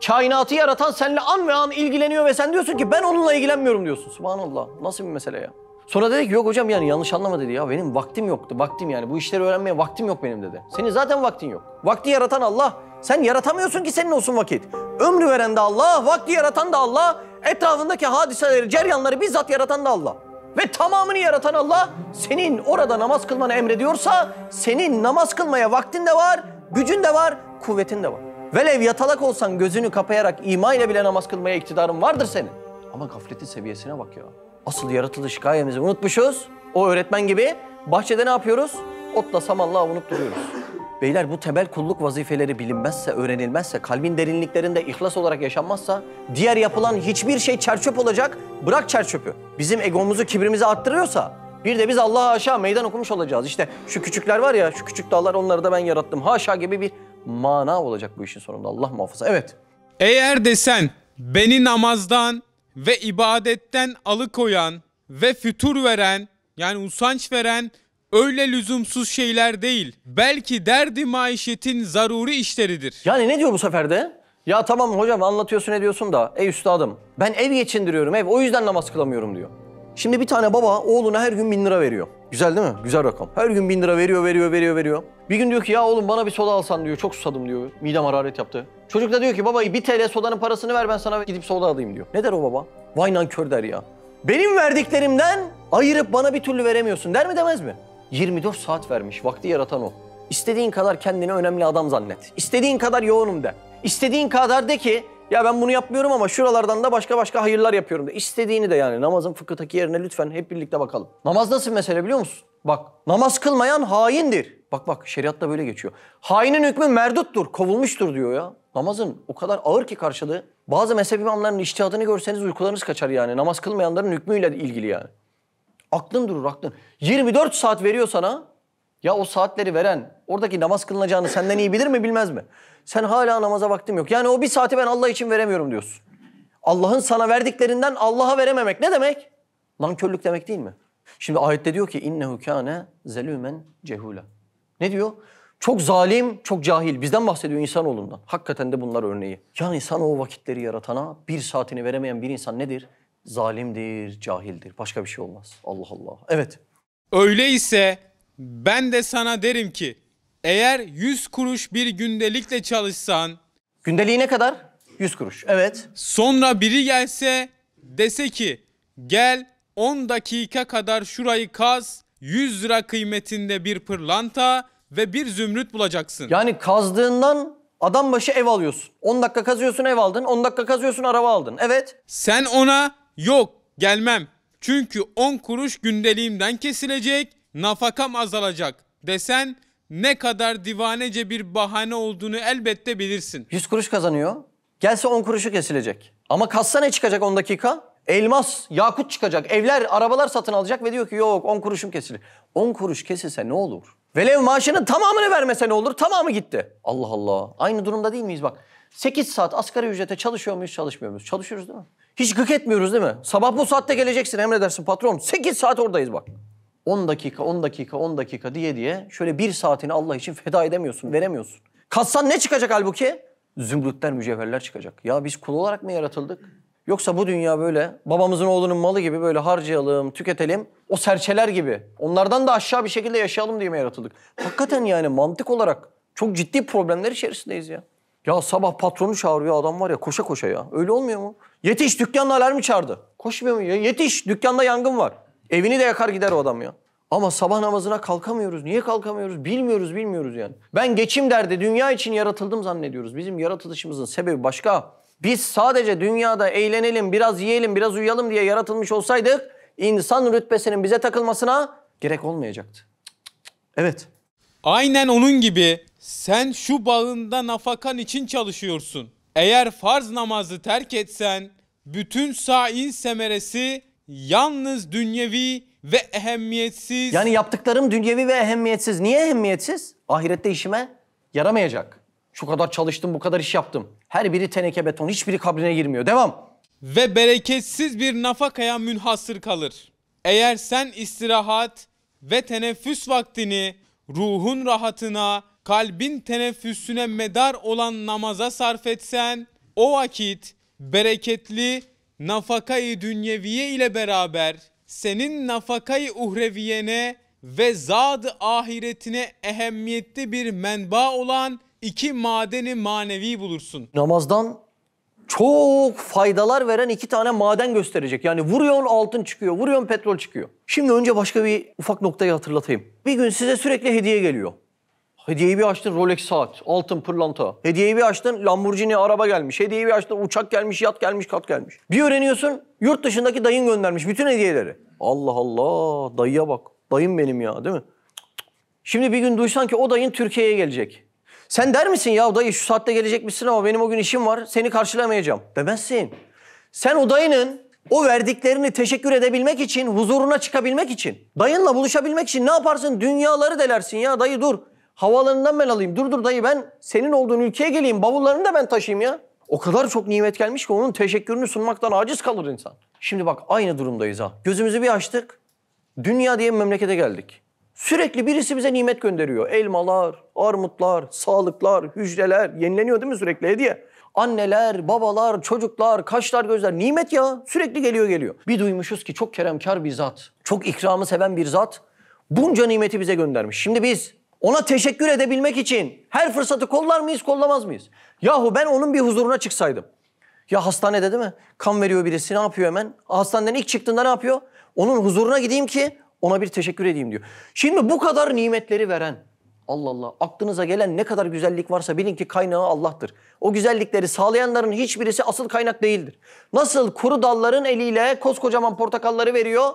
kainatı yaratan seninle an ve an ilgileniyor ve sen diyorsun ki ben onunla ilgilenmiyorum diyorsun. Subhanallah. Nasıl bir mesele ya? Sonra dedi ki yok hocam yani yanlış anlama dedi ya benim vaktim yoktu. Vaktim yani bu işleri öğrenmeye vaktim yok benim dedi. Senin zaten vaktin yok. Vakti yaratan Allah. Sen yaratamıyorsun ki senin olsun vakit. Ömrü veren de Allah, vakti yaratan da Allah, etrafındaki hadiseleri, ceryanları bizzat yaratan da Allah. Ve tamamını yaratan Allah senin orada namaz kılmanı emrediyorsa senin namaz kılmaya vaktin de var, gücün de var, kuvvetin de var. Velev yatalak olsan gözünü kapayarak ima ile bile namaz kılmaya iktidarın vardır senin. Ama gafletin seviyesine bak ya. Asıl yaratılış gayemizi unutmuşuz. O öğretmen gibi bahçede ne yapıyoruz? Otla samanla avunup duruyoruz. Beyler bu temel kulluk vazifeleri bilinmezse, öğrenilmezse, kalbin derinliklerinde ihlas olarak yaşanmazsa diğer yapılan hiçbir şey çerçöp olacak. Bırak çerçöpü. Bizim egomuzu, kibrimizi arttırıyorsa bir de biz Allah'a aşağı meydan okumuş olacağız. İşte şu küçükler var ya, şu küçük dağlar onları da ben yarattım. Haşa gibi bir mana olacak bu işin sonunda. Allah muhafaza. Evet. Eğer desen beni namazdan ve ibadetten alıkoyan ve fütur veren yani usanç veren öyle lüzumsuz şeyler değil. Belki derdi maişetin zaruri işleridir. Yani ne diyor bu seferde? Ya tamam hocam anlatıyorsun ediyorsun da ey üstadım ben ev geçindiriyorum ev o yüzden namaz kılamıyorum diyor. Şimdi bir tane baba oğluna her gün bin lira veriyor. Güzel değil mi? Güzel rakam. Her gün bin lira veriyor, veriyor, veriyor, veriyor. Bir gün diyor ki ya oğlum bana bir soda alsan diyor. Çok susadım diyor. Midem hararet yaptı. Çocuk da diyor ki baba bir TL sodanın parasını ver ben sana gidip soda alayım diyor. Ne der o baba? Vay kör der ya. Benim verdiklerimden ayırıp bana bir türlü veremiyorsun der mi demez mi? 24 saat vermiş. Vakti yaratan o. İstediğin kadar kendini önemli adam zannet. İstediğin kadar yoğunum de. İstediğin kadar de ki ya ben bunu yapmıyorum ama şuralardan da başka başka hayırlar yapıyorum. De. İstediğini de yani namazın fıkıhtaki yerine lütfen hep birlikte bakalım. Namaz nasıl mesele biliyor musun? Bak namaz kılmayan haindir. Bak bak şeriatta böyle geçiyor. Hainin hükmü merduttur, kovulmuştur diyor ya. Namazın o kadar ağır ki karşılığı. Bazı mezhep imamlarının iştihadını görseniz uykularınız kaçar yani. Namaz kılmayanların hükmüyle ilgili yani. Aklın durur aklın. 24 saat veriyor sana. Ya o saatleri veren oradaki namaz kılınacağını senden iyi bilir mi bilmez mi? Sen hala namaza vaktim yok. Yani o bir saati ben Allah için veremiyorum diyorsun. Allah'ın sana verdiklerinden Allah'a verememek ne demek? Lan Nankörlük demek değil mi? Şimdi ayette diyor ki innehu kana zelümen cehula. Ne diyor? Çok zalim, çok cahil. Bizden bahsediyor insanoğlundan. Hakikaten de bunlar örneği. Yani sana o vakitleri yaratana bir saatini veremeyen bir insan nedir? Zalimdir, cahildir. Başka bir şey olmaz. Allah Allah. Evet. Öyleyse ben de sana derim ki eğer 100 kuruş bir gündelikle çalışsan... Gündeliği ne kadar? 100 kuruş. Evet. Sonra biri gelse dese ki gel 10 dakika kadar şurayı kaz 100 lira kıymetinde bir pırlanta ve bir zümrüt bulacaksın. Yani kazdığından adam başı ev alıyorsun. 10 dakika kazıyorsun ev aldın, 10 dakika kazıyorsun araba aldın. Evet. Sen ona yok gelmem çünkü 10 kuruş gündeliğimden kesilecek, nafakam azalacak desen ne kadar divanece bir bahane olduğunu elbette bilirsin. 100 kuruş kazanıyor. Gelse 10 kuruşu kesilecek. Ama kassa ne çıkacak 10 dakika? Elmas, yakut çıkacak. Evler, arabalar satın alacak ve diyor ki yok 10 kuruşum kesilir. 10 kuruş kesilse ne olur? Velev maaşının tamamını vermese ne olur? Tamamı gitti. Allah Allah. Aynı durumda değil miyiz bak? 8 saat asgari ücrete çalışıyor muyuz, çalışmıyor muyuz? Çalışıyoruz değil mi? Hiç gık etmiyoruz değil mi? Sabah bu saatte geleceksin emredersin patron. 8 saat oradayız bak. 10 dakika, 10 dakika, 10 dakika diye diye şöyle bir saatini Allah için feda edemiyorsun, veremiyorsun. Kassan ne çıkacak halbuki? Zümrütler, mücevherler çıkacak. Ya biz kul olarak mı yaratıldık? Yoksa bu dünya böyle babamızın oğlunun malı gibi böyle harcayalım, tüketelim. O serçeler gibi. Onlardan da aşağı bir şekilde yaşayalım diye mi yaratıldık? Hakikaten yani mantık olarak çok ciddi problemler içerisindeyiz ya. Ya sabah patronu çağırıyor adam var ya koşa koşa ya. Öyle olmuyor mu? Yetiş dükkanda alarmı çağırdı. Koşmuyor mu ya? Yetiş dükkanda yangın var. Evini de yakar gider o adam ya. Ama sabah namazına kalkamıyoruz. Niye kalkamıyoruz? Bilmiyoruz, bilmiyoruz yani. Ben geçim derdi dünya için yaratıldım zannediyoruz. Bizim yaratılışımızın sebebi başka. Biz sadece dünyada eğlenelim, biraz yiyelim, biraz uyuyalım diye yaratılmış olsaydık insan rütbesinin bize takılmasına gerek olmayacaktı. Evet. Aynen onun gibi sen şu bağında nafakan için çalışıyorsun. Eğer farz namazı terk etsen bütün sain semeresi yalnız dünyevi ve ehemmiyetsiz... Yani yaptıklarım dünyevi ve ehemmiyetsiz. Niye ehemmiyetsiz? Ahirette işime yaramayacak. Şu kadar çalıştım, bu kadar iş yaptım. Her biri teneke beton, hiçbiri kabrine girmiyor. Devam. Ve bereketsiz bir nafakaya münhasır kalır. Eğer sen istirahat ve teneffüs vaktini ruhun rahatına, kalbin teneffüsüne medar olan namaza sarf etsen, o vakit bereketli nafakayı dünyeviye ile beraber senin nafakayı uhreviyene ve zad ahiretine ehemmiyetli bir menba olan iki madeni manevi bulursun. Namazdan çok faydalar veren iki tane maden gösterecek. Yani vuruyorsun altın çıkıyor, vuruyorsun petrol çıkıyor. Şimdi önce başka bir ufak noktayı hatırlatayım. Bir gün size sürekli hediye geliyor. Hediyeyi bir açtın Rolex saat, altın pırlanta. Hediyeyi bir açtın Lamborghini araba gelmiş. Hediyeyi bir açtın uçak gelmiş, yat gelmiş, kat gelmiş. Bir öğreniyorsun yurt dışındaki dayın göndermiş bütün hediyeleri. Allah Allah dayıya bak. Dayım benim ya değil mi? Şimdi bir gün duysan ki o dayın Türkiye'ye gelecek. Sen der misin ya dayı şu saatte gelecekmişsin ama benim o gün işim var seni karşılamayacağım. Demezsin. Sen o dayının o verdiklerini teşekkür edebilmek için, huzuruna çıkabilmek için, dayınla buluşabilmek için ne yaparsın? Dünyaları delersin ya dayı dur. Havalarından ben alayım. Dur dur dayı ben senin olduğun ülkeye geleyim. Bavullarını da ben taşıyayım ya. O kadar çok nimet gelmiş ki onun teşekkürünü sunmaktan aciz kalır insan. Şimdi bak aynı durumdayız ha. Gözümüzü bir açtık. Dünya diye bir memlekete geldik. Sürekli birisi bize nimet gönderiyor. Elmalar, armutlar, sağlıklar, hücreler. Yenileniyor değil mi sürekli hediye? Anneler, babalar, çocuklar, kaşlar, gözler. Nimet ya. Sürekli geliyor geliyor. Bir duymuşuz ki çok keremkar bir zat. Çok ikramı seven bir zat. Bunca nimeti bize göndermiş. Şimdi biz ona teşekkür edebilmek için her fırsatı kollar mıyız, kollamaz mıyız? Yahu ben onun bir huzuruna çıksaydım. Ya hastanede değil mi? Kan veriyor birisi ne yapıyor hemen? Hastaneden ilk çıktığında ne yapıyor? Onun huzuruna gideyim ki ona bir teşekkür edeyim diyor. Şimdi bu kadar nimetleri veren, Allah Allah aklınıza gelen ne kadar güzellik varsa bilin ki kaynağı Allah'tır. O güzellikleri sağlayanların hiçbirisi asıl kaynak değildir. Nasıl kuru dalların eliyle koskocaman portakalları veriyor?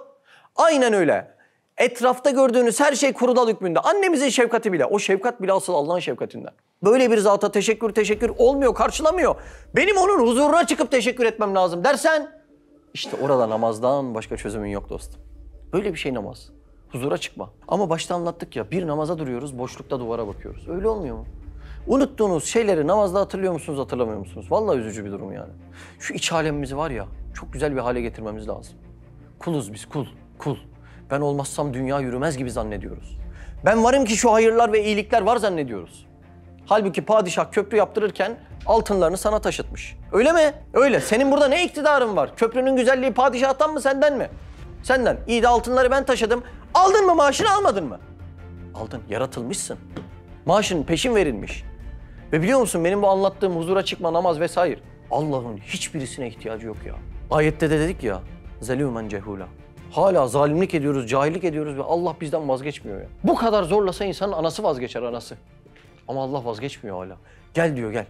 Aynen öyle. Etrafta gördüğünüz her şey kurulal hükmünde. Annemizin şefkati bile. O şefkat bile asıl Allah'ın şefkatinden. Böyle bir zata teşekkür teşekkür olmuyor, karşılamıyor. Benim onun huzuruna çıkıp teşekkür etmem lazım dersen... işte orada namazdan başka çözümün yok dostum. Böyle bir şey namaz. Huzura çıkma. Ama başta anlattık ya bir namaza duruyoruz, boşlukta duvara bakıyoruz. Öyle olmuyor mu? Unuttuğunuz şeyleri namazda hatırlıyor musunuz, hatırlamıyor musunuz? Vallahi üzücü bir durum yani. Şu iç alemimizi var ya, çok güzel bir hale getirmemiz lazım. Kuluz biz, kul, kul. Ben olmazsam dünya yürümez gibi zannediyoruz. Ben varım ki şu hayırlar ve iyilikler var zannediyoruz. Halbuki padişah köprü yaptırırken altınlarını sana taşıtmış. Öyle mi? Öyle. Senin burada ne iktidarın var? Köprünün güzelliği padişahtan mı senden mi? Senden. İyi de altınları ben taşıdım. Aldın mı maaşını almadın mı? Aldın. Yaratılmışsın. Maaşın peşin verilmiş. Ve biliyor musun benim bu anlattığım huzura çıkma, namaz vesaire. Allah'ın hiçbirisine ihtiyacı yok ya. Ayette de dedik ya. Zelûmen cehûlâ. Hala zalimlik ediyoruz, cahillik ediyoruz ve Allah bizden vazgeçmiyor ya. Bu kadar zorlasa insanın anası vazgeçer anası. Ama Allah vazgeçmiyor hala. Gel diyor gel.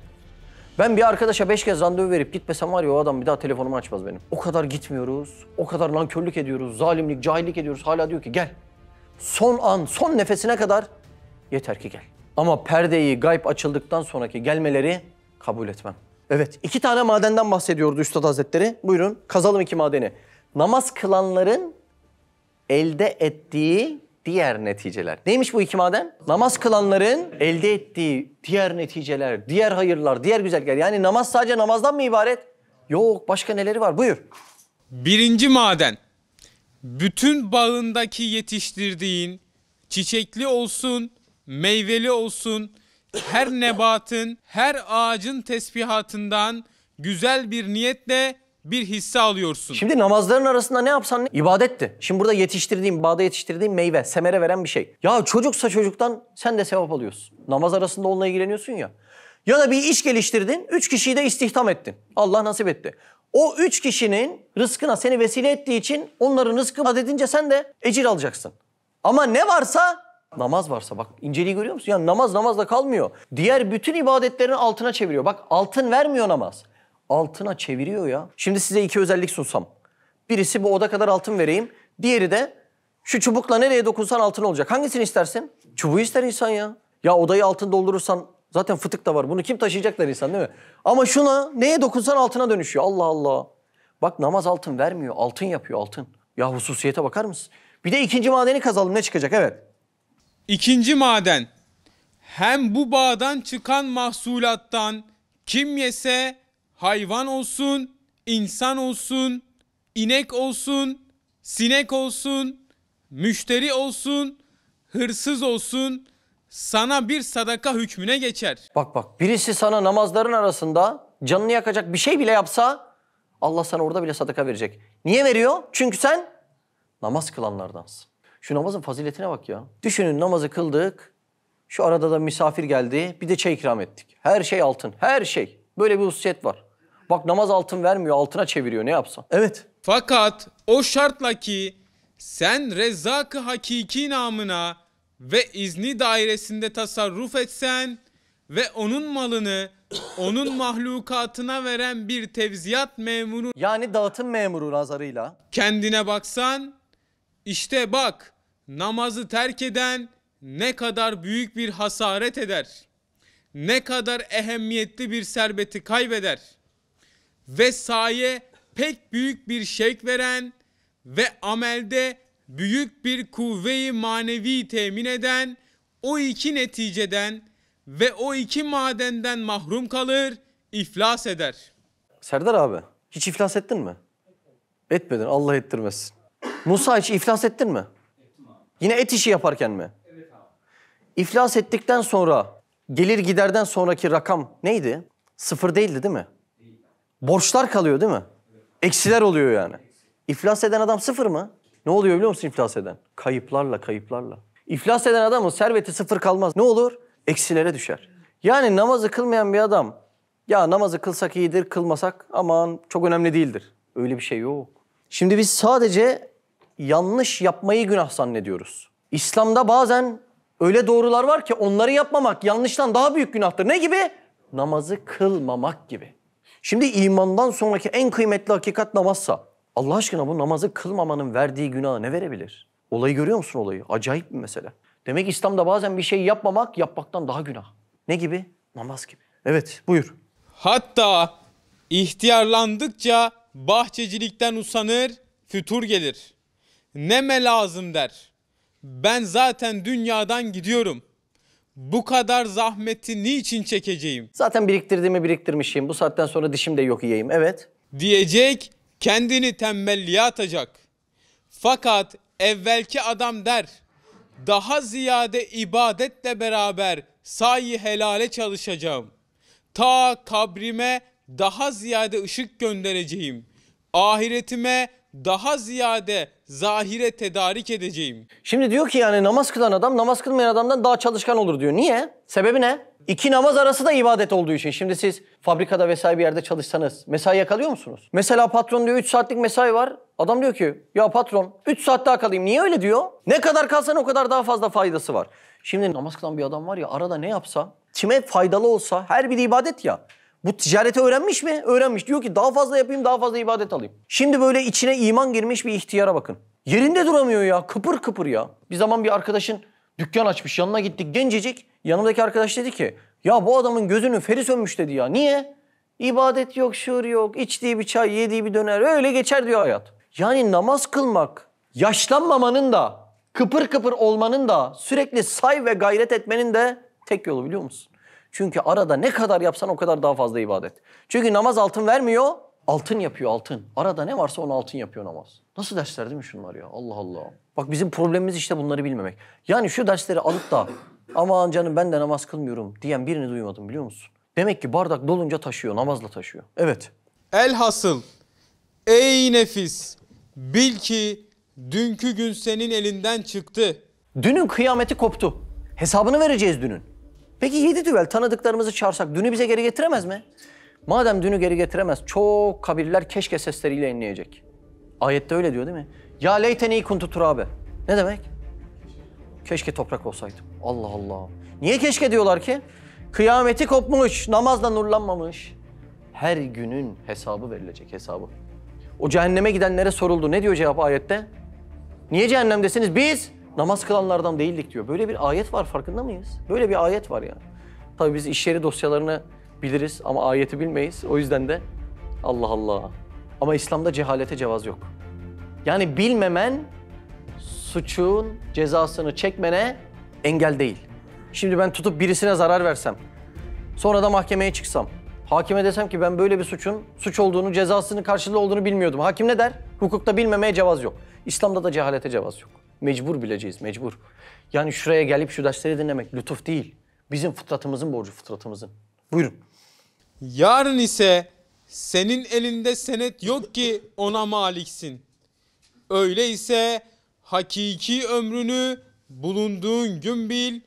Ben bir arkadaşa beş kez randevu verip gitmesem var ya o adam bir daha telefonumu açmaz benim. O kadar gitmiyoruz, o kadar nankörlük ediyoruz, zalimlik, cahillik ediyoruz. Hala diyor ki gel. Son an, son nefesine kadar yeter ki gel. Ama perdeyi gayb açıldıktan sonraki gelmeleri kabul etmem. Evet, iki tane madenden bahsediyordu Üstad Hazretleri. Buyurun, kazalım iki madeni namaz kılanların elde ettiği diğer neticeler. Neymiş bu iki maden? Namaz kılanların elde ettiği diğer neticeler, diğer hayırlar, diğer güzellikler. Yani namaz sadece namazdan mı ibaret? Yok, başka neleri var? Buyur. Birinci maden. Bütün bağındaki yetiştirdiğin, çiçekli olsun, meyveli olsun, her nebatın, her ağacın tesbihatından güzel bir niyetle bir hisse alıyorsun. Şimdi namazların arasında ne yapsan ne? ibadetti. Şimdi burada yetiştirdiğim, bağda yetiştirdiğim meyve, semere veren bir şey. Ya çocuksa çocuktan sen de sevap alıyorsun. Namaz arasında onunla ilgileniyorsun ya. Ya da bir iş geliştirdin, üç kişiyi de istihdam ettin. Allah nasip etti. O üç kişinin rızkına seni vesile ettiği için onların rızkı adedince sen de ecir alacaksın. Ama ne varsa Namaz varsa bak inceliği görüyor musun? Yani namaz namazla kalmıyor. Diğer bütün ibadetlerin altına çeviriyor. Bak altın vermiyor namaz altına çeviriyor ya. Şimdi size iki özellik sunsam. Birisi bu oda kadar altın vereyim. Diğeri de şu çubukla nereye dokunsan altın olacak. Hangisini istersin? Çubuğu ister insan ya. Ya odayı altın doldurursan zaten fıtık da var. Bunu kim taşıyacaklar insan değil mi? Ama şuna neye dokunsan altına dönüşüyor. Allah Allah. Bak namaz altın vermiyor. Altın yapıyor altın. Ya hususiyete bakar mısın? Bir de ikinci madeni kazalım ne çıkacak evet. İkinci maden. Hem bu bağdan çıkan mahsulattan kim yese hayvan olsun, insan olsun, inek olsun, sinek olsun, müşteri olsun, hırsız olsun sana bir sadaka hükmüne geçer. Bak bak birisi sana namazların arasında canını yakacak bir şey bile yapsa Allah sana orada bile sadaka verecek. Niye veriyor? Çünkü sen namaz kılanlardansın. Şu namazın faziletine bak ya. Düşünün namazı kıldık. Şu arada da misafir geldi. Bir de çay ikram ettik. Her şey altın. Her şey. Böyle bir hususiyet var. Bak namaz altın vermiyor, altına çeviriyor ne yapsan. Evet. Fakat o şartla ki sen Rezzak-ı Hakiki namına ve izni dairesinde tasarruf etsen ve onun malını onun mahlukatına veren bir tevziyat memuru Yani dağıtım memuru nazarıyla. kendine baksan işte bak namazı terk eden ne kadar büyük bir hasaret eder. Ne kadar ehemmiyetli bir serbeti kaybeder ve saye pek büyük bir şevk veren ve amelde büyük bir kuvveyi manevi temin eden o iki neticeden ve o iki madenden mahrum kalır, iflas eder. Serdar abi hiç iflas ettin mi? Etmedin Allah ettirmesin. Musa hiç iflas ettin mi? Yine et işi yaparken mi? Evet İflas ettikten sonra gelir giderden sonraki rakam neydi? Sıfır değildi değil mi? Borçlar kalıyor değil mi? Eksiler oluyor yani. İflas eden adam sıfır mı? Ne oluyor biliyor musun iflas eden? Kayıplarla, kayıplarla. İflas eden adamın serveti sıfır kalmaz. Ne olur? Eksilere düşer. Yani namazı kılmayan bir adam, ya namazı kılsak iyidir, kılmasak aman çok önemli değildir. Öyle bir şey yok. Şimdi biz sadece yanlış yapmayı günah zannediyoruz. İslam'da bazen öyle doğrular var ki onları yapmamak yanlıştan daha büyük günahtır. Ne gibi? Namazı kılmamak gibi. Şimdi imandan sonraki en kıymetli hakikat namazsa Allah aşkına bu namazı kılmamanın verdiği günahı ne verebilir? Olayı görüyor musun olayı? Acayip bir mesele. Demek İslam'da bazen bir şey yapmamak yapmaktan daha günah. Ne gibi? Namaz gibi. Evet buyur. Hatta ihtiyarlandıkça bahçecilikten usanır, fütur gelir. Neme lazım der. Ben zaten dünyadan gidiyorum. Bu kadar zahmeti niçin çekeceğim? Zaten biriktirdiğimi biriktirmişim. Bu saatten sonra dişim de yok yiyeyim. Evet. Diyecek, kendini tembelliğe atacak. Fakat evvelki adam der, daha ziyade ibadetle beraber sayı helale çalışacağım. Ta kabrime daha ziyade ışık göndereceğim. Ahiretime daha ziyade zahire tedarik edeceğim. Şimdi diyor ki yani namaz kılan adam namaz kılmayan adamdan daha çalışkan olur diyor. Niye? Sebebi ne? İki namaz arası da ibadet olduğu için. Şimdi siz fabrikada vesaire bir yerde çalışsanız mesai yakalıyor musunuz? Mesela patron diyor 3 saatlik mesai var. Adam diyor ki ya patron 3 saat daha kalayım. Niye öyle diyor? Ne kadar kalsan o kadar daha fazla faydası var. Şimdi namaz kılan bir adam var ya arada ne yapsa, kime faydalı olsa her biri ibadet ya. Bu ticareti öğrenmiş mi? Öğrenmiş. Diyor ki daha fazla yapayım, daha fazla ibadet alayım. Şimdi böyle içine iman girmiş bir ihtiyara bakın. Yerinde duramıyor ya, kıpır kıpır ya. Bir zaman bir arkadaşın dükkan açmış, yanına gittik gencecik. Yanımdaki arkadaş dedi ki, ya bu adamın gözünün feri sönmüş dedi ya. Niye? İbadet yok, şuur yok, içtiği bir çay, yediği bir döner, öyle geçer diyor hayat. Yani namaz kılmak, yaşlanmamanın da, kıpır kıpır olmanın da, sürekli say ve gayret etmenin de tek yolu biliyor musun? Çünkü arada ne kadar yapsan o kadar daha fazla ibadet. Çünkü namaz altın vermiyor, altın yapıyor altın. Arada ne varsa onu altın yapıyor namaz. Nasıl dersler değil mi şunlar ya? Allah Allah. Bak bizim problemimiz işte bunları bilmemek. Yani şu dersleri alıp da aman canım ben de namaz kılmıyorum diyen birini duymadım biliyor musun? Demek ki bardak dolunca taşıyor, namazla taşıyor. Evet. Elhasıl ey nefis bil ki dünkü gün senin elinden çıktı. Dünün kıyameti koptu. Hesabını vereceğiz dünün. Peki yedi düvel tanıdıklarımızı çağırsak dünü bize geri getiremez mi? Madem dünü geri getiremez, çok kabirler keşke sesleriyle inleyecek. Ayette öyle diyor değil mi? Ya leyteni kuntu turabe. Ne demek? Keşke toprak olsaydım. Allah Allah. Niye keşke diyorlar ki? Kıyameti kopmuş, namazla nurlanmamış. Her günün hesabı verilecek hesabı. O cehenneme gidenlere soruldu. Ne diyor cevap ayette? Niye cehennemdesiniz? Biz Namaz kılanlardan değildik diyor. Böyle bir ayet var farkında mıyız? Böyle bir ayet var ya. Tabii biz iş yeri dosyalarını biliriz ama ayeti bilmeyiz. O yüzden de Allah Allah. Ama İslam'da cehalete cevaz yok. Yani bilmemen suçun cezasını çekmene engel değil. Şimdi ben tutup birisine zarar versem, sonra da mahkemeye çıksam, hakime desem ki ben böyle bir suçun suç olduğunu, cezasının karşılığı olduğunu bilmiyordum. Hakim ne der? Hukukta bilmemeye cevaz yok. İslam'da da cehalete cevaz yok. Mecbur bileceğiz, mecbur. Yani şuraya gelip şu dersleri dinlemek lütuf değil. Bizim fıtratımızın borcu, fıtratımızın. Buyurun. Yarın ise senin elinde senet yok ki ona maliksin. Öyle ise hakiki ömrünü bulunduğun gün bil,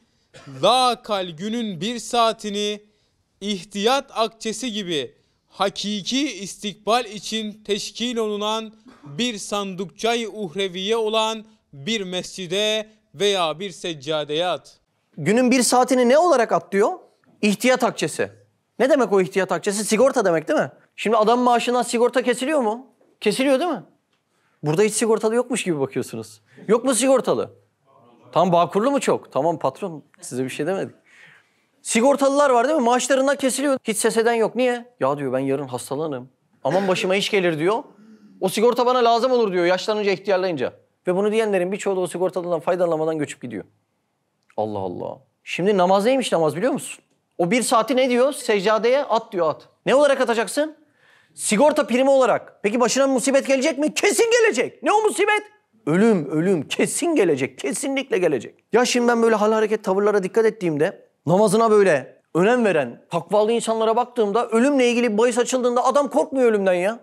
lakal günün bir saatini ihtiyat akçesi gibi hakiki istikbal için teşkil olunan bir sandukçayı uhreviye olan bir mescide veya bir seccadeye at. Günün bir saatini ne olarak atlıyor? diyor? İhtiyat akçesi. Ne demek o ihtiyat akçesi? Sigorta demek değil mi? Şimdi adam maaşından sigorta kesiliyor mu? Kesiliyor değil mi? Burada hiç sigortalı yokmuş gibi bakıyorsunuz. Yok mu sigortalı? Tam Bağkurlu mu çok? Tamam patron size bir şey demedik. Sigortalılar var değil mi? Maaşlarından kesiliyor. Hiç seseden yok. Niye? Ya diyor ben yarın hastalanırım. Aman başıma iş gelir diyor. O sigorta bana lazım olur diyor yaşlanınca ihtiyarlayınca. Ve bunu diyenlerin birçoğu da o sigortadan faydalanmadan göçüp gidiyor. Allah Allah. Şimdi namaz neymiş namaz biliyor musun? O bir saati ne diyor? Seccadeye at diyor at. Ne olarak atacaksın? Sigorta primi olarak. Peki başına musibet gelecek mi? Kesin gelecek. Ne o musibet? Ölüm, ölüm. Kesin gelecek. Kesinlikle gelecek. Ya şimdi ben böyle hal hareket tavırlara dikkat ettiğimde namazına böyle önem veren, takvalı insanlara baktığımda ölümle ilgili bahis açıldığında adam korkmuyor ölümden ya.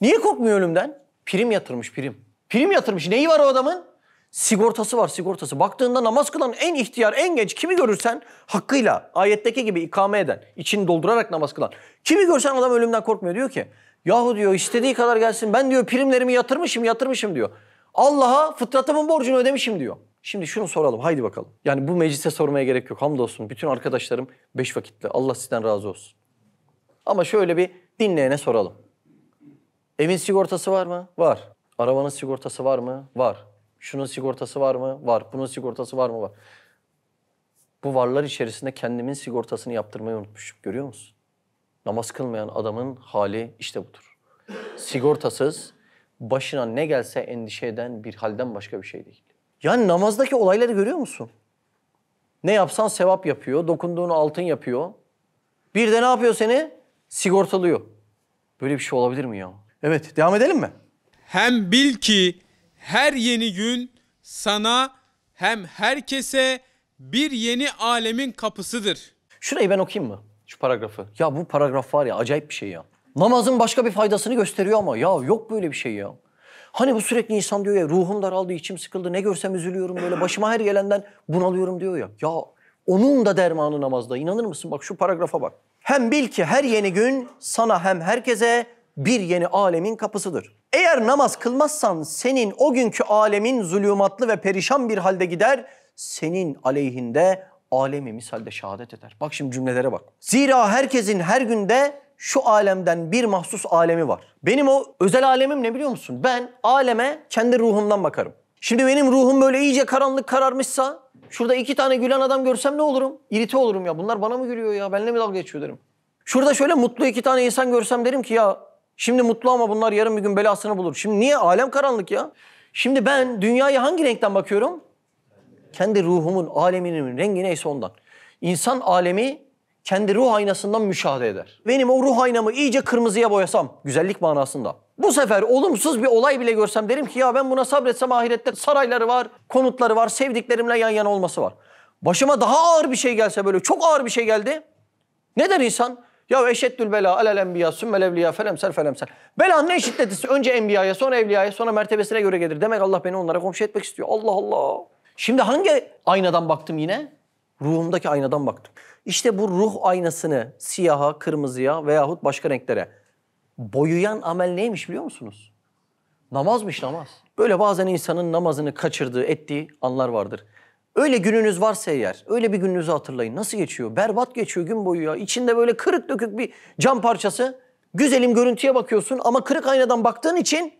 Niye korkmuyor ölümden? Prim yatırmış prim. Prim yatırmış. Neyi var o adamın? Sigortası var sigortası. Baktığında namaz kılan en ihtiyar, en genç kimi görürsen hakkıyla ayetteki gibi ikame eden, içini doldurarak namaz kılan. Kimi görsen adam ölümden korkmuyor. Diyor ki yahu diyor istediği kadar gelsin ben diyor primlerimi yatırmışım yatırmışım diyor. Allah'a fıtratımın borcunu ödemişim diyor. Şimdi şunu soralım haydi bakalım. Yani bu meclise sormaya gerek yok hamdolsun. Bütün arkadaşlarım beş vakitli Allah sizden razı olsun. Ama şöyle bir dinleyene soralım. Evin sigortası var mı? Var. Arabanın sigortası var mı? Var. Şunun sigortası var mı? Var. Bunun sigortası var mı? Var. Bu varlar içerisinde kendimin sigortasını yaptırmayı unutmuşum. Görüyor musun? Namaz kılmayan adamın hali işte budur. Sigortasız başına ne gelse endişe eden bir halden başka bir şey değil. Yani namazdaki olayları görüyor musun? Ne yapsan sevap yapıyor, dokunduğun altın yapıyor. Bir de ne yapıyor seni? Sigortalıyor. Böyle bir şey olabilir mi ya? Evet, devam edelim mi? Hem bil ki her yeni gün sana hem herkese bir yeni alemin kapısıdır. Şurayı ben okuyayım mı? Şu paragrafı. Ya bu paragraf var ya acayip bir şey ya. Namazın başka bir faydasını gösteriyor ama ya yok böyle bir şey ya. Hani bu sürekli insan diyor ya ruhum daraldı, içim sıkıldı, ne görsem üzülüyorum böyle başıma her gelenden bunalıyorum diyor ya. Ya onun da dermanı namazda. İnanır mısın? Bak şu paragrafa bak. Hem bil ki her yeni gün sana hem herkese bir yeni alemin kapısıdır. Eğer namaz kılmazsan senin o günkü alemin zulümatlı ve perişan bir halde gider, senin aleyhinde alemi misalde şehadet eder. Bak şimdi cümlelere bak. Zira herkesin her günde şu alemden bir mahsus alemi var. Benim o özel alemim ne biliyor musun? Ben aleme kendi ruhumdan bakarım. Şimdi benim ruhum böyle iyice karanlık kararmışsa şurada iki tane gülen adam görsem ne olurum? İrite olurum ya bunlar bana mı gülüyor ya benimle mi dalga geçiyor derim. Şurada şöyle mutlu iki tane insan görsem derim ki ya Şimdi mutlu ama bunlar yarın bir gün belasını bulur. Şimdi niye? Alem karanlık ya. Şimdi ben dünyaya hangi renkten bakıyorum? Kendi ruhumun, aleminin rengi neyse ondan. İnsan alemi kendi ruh aynasından müşahede eder. Benim o ruh aynamı iyice kırmızıya boyasam, güzellik manasında. Bu sefer olumsuz bir olay bile görsem derim ki ya ben buna sabretsem ahirette sarayları var, konutları var, sevdiklerimle yan yana olması var. Başıma daha ağır bir şey gelse böyle çok ağır bir şey geldi. Ne der insan? Ya eşeddül bela alel enbiya sümmel evliya felemsel felemsel. Belanın en şiddetlisi önce enbiyaya sonra evliyaya sonra mertebesine göre gelir. Demek Allah beni onlara komşu etmek istiyor. Allah Allah. Şimdi hangi aynadan baktım yine? Ruhumdaki aynadan baktım. İşte bu ruh aynasını siyaha, kırmızıya veyahut başka renklere boyuyan amel neymiş biliyor musunuz? Namazmış namaz. Böyle bazen insanın namazını kaçırdığı, ettiği anlar vardır. Öyle gününüz varsa eğer, öyle bir gününüzü hatırlayın. Nasıl geçiyor? Berbat geçiyor gün boyu ya. İçinde böyle kırık dökük bir cam parçası. Güzelim görüntüye bakıyorsun ama kırık aynadan baktığın için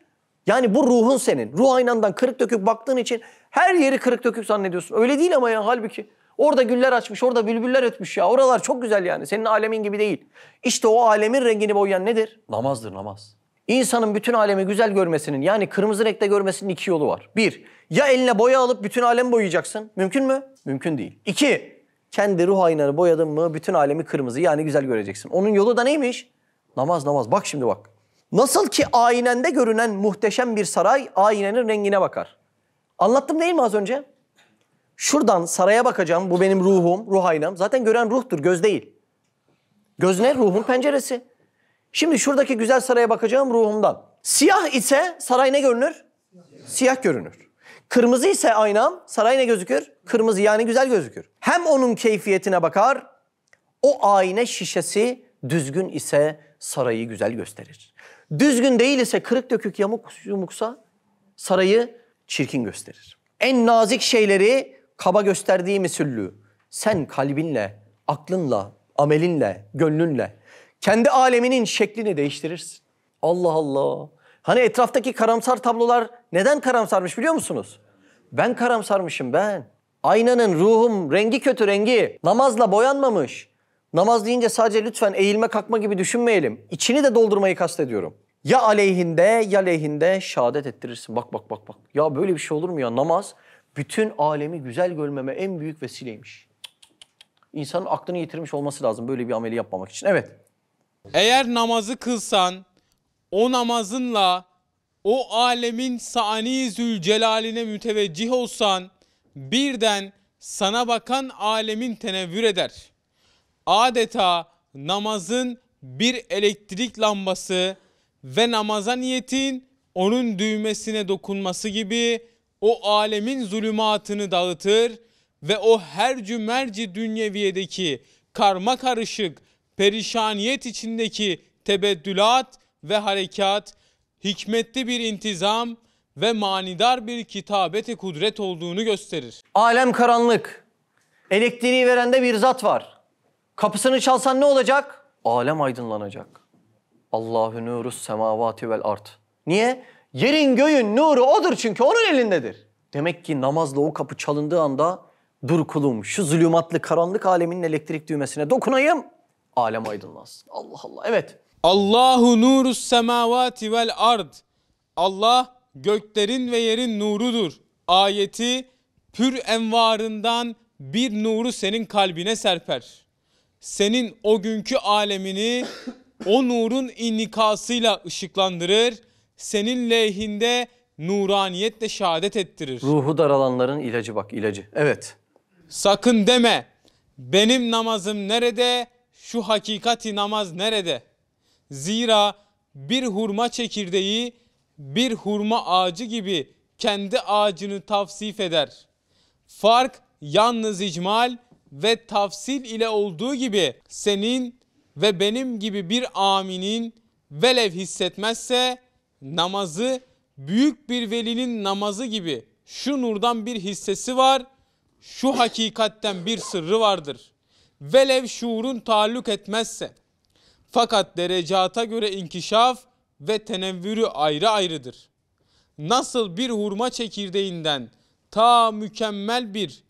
yani bu ruhun senin. Ruh aynandan kırık dökük baktığın için her yeri kırık dökük zannediyorsun. Öyle değil ama ya halbuki. Orada güller açmış, orada bülbüller ötmüş ya. Oralar çok güzel yani. Senin alemin gibi değil. İşte o alemin rengini boyayan nedir? Namazdır namaz. İnsanın bütün alemi güzel görmesinin yani kırmızı renkte görmesinin iki yolu var. Bir, ya eline boya alıp bütün alemi boyayacaksın. Mümkün mü? Mümkün değil. İki, kendi ruh aynanı boyadın mı bütün alemi kırmızı yani güzel göreceksin. Onun yolu da neymiş? Namaz namaz. Bak şimdi bak. Nasıl ki aynende görünen muhteşem bir saray aynenin rengine bakar. Anlattım değil mi az önce? Şuradan saraya bakacağım. Bu benim ruhum, ruh aynam. Zaten gören ruhtur, göz değil. Göz ne? Ruhun penceresi. Şimdi şuradaki güzel saraya bakacağım ruhumdan. Siyah ise saray ne görünür? Siyah görünür. Kırmızı ise aynam saray ne gözükür? Kırmızı yani güzel gözükür. Hem onun keyfiyetine bakar, o ayna şişesi düzgün ise sarayı güzel gösterir. Düzgün değil ise kırık dökük yamuk yumuksa sarayı çirkin gösterir. En nazik şeyleri kaba gösterdiği misüllü. Sen kalbinle, aklınla, amelinle, gönlünle kendi aleminin şeklini değiştirirsin. Allah Allah. Hani etraftaki karamsar tablolar neden karamsarmış biliyor musunuz? Ben karamsarmışım ben. Aynanın, ruhum, rengi kötü rengi. Namazla boyanmamış. Namaz deyince sadece lütfen eğilme kalkma gibi düşünmeyelim. İçini de doldurmayı kastediyorum. Ya aleyhinde ya lehinde şehadet ettirirsin. Bak bak bak bak. Ya böyle bir şey olur mu ya? Namaz bütün alemi güzel görmeme en büyük vesileymiş. İnsanın aklını yitirmiş olması lazım böyle bir ameli yapmamak için. Evet. Eğer namazı kılsan o namazınla o alemin sani zülcelaline müteveccih olsan birden sana bakan alemin tenevvür eder. Adeta namazın bir elektrik lambası ve namaza niyetin onun düğmesine dokunması gibi o alemin zulümatını dağıtır ve o hercü merci dünyeviyedeki karma karışık perişaniyet içindeki tebeddülat ve harekat, hikmetli bir intizam ve manidar bir kitabeti kudret olduğunu gösterir. Alem karanlık. Elektriği verende bir zat var. Kapısını çalsan ne olacak? Alem aydınlanacak. Allahu nurus semavati vel art. Niye? Yerin göğün nuru odur çünkü onun elindedir. Demek ki namazla o kapı çalındığı anda dur kulum şu zulümatlı karanlık aleminin elektrik düğmesine dokunayım. Alem aydınlansın. Allah Allah. Evet. Allahu Nuru semavati vel ard. Allah göklerin ve yerin nurudur. Ayeti pür envarından bir nuru senin kalbine serper. Senin o günkü alemini o nurun inikasıyla ışıklandırır. Senin lehinde nuraniyetle şehadet ettirir. Ruhu daralanların ilacı bak ilacı. Evet. Sakın deme benim namazım nerede, şu hakikati namaz nerede? Zira bir hurma çekirdeği bir hurma ağacı gibi kendi ağacını tavsif eder. Fark yalnız icmal ve tafsil ile olduğu gibi senin ve benim gibi bir aminin velev hissetmezse namazı büyük bir velinin namazı gibi şu nurdan bir hissesi var, şu hakikatten bir sırrı vardır. Velev şuurun taalluk etmezse. Fakat derecata göre inkişaf ve tenevvürü ayrı ayrıdır. Nasıl bir hurma çekirdeğinden ta mükemmel bir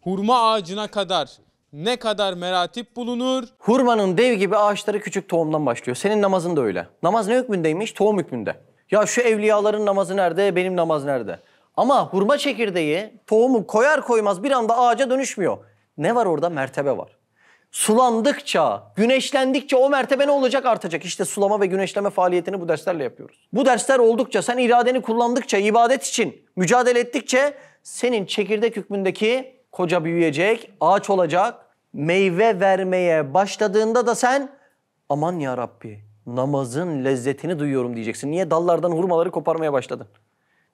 hurma ağacına kadar ne kadar meratip bulunur? Hurmanın dev gibi ağaçları küçük tohumdan başlıyor. Senin namazın da öyle. Namaz ne hükmündeymiş? Tohum hükmünde. Ya şu evliyaların namazı nerede, benim namaz nerede? Ama hurma çekirdeği tohumu koyar koymaz bir anda ağaca dönüşmüyor. Ne var orada? Mertebe var sulandıkça, güneşlendikçe o mertebe ne olacak? Artacak. İşte sulama ve güneşleme faaliyetini bu derslerle yapıyoruz. Bu dersler oldukça, sen iradeni kullandıkça, ibadet için mücadele ettikçe senin çekirdek hükmündeki koca büyüyecek, ağaç olacak. Meyve vermeye başladığında da sen aman ya Rabbi namazın lezzetini duyuyorum diyeceksin. Niye dallardan hurmaları koparmaya başladın?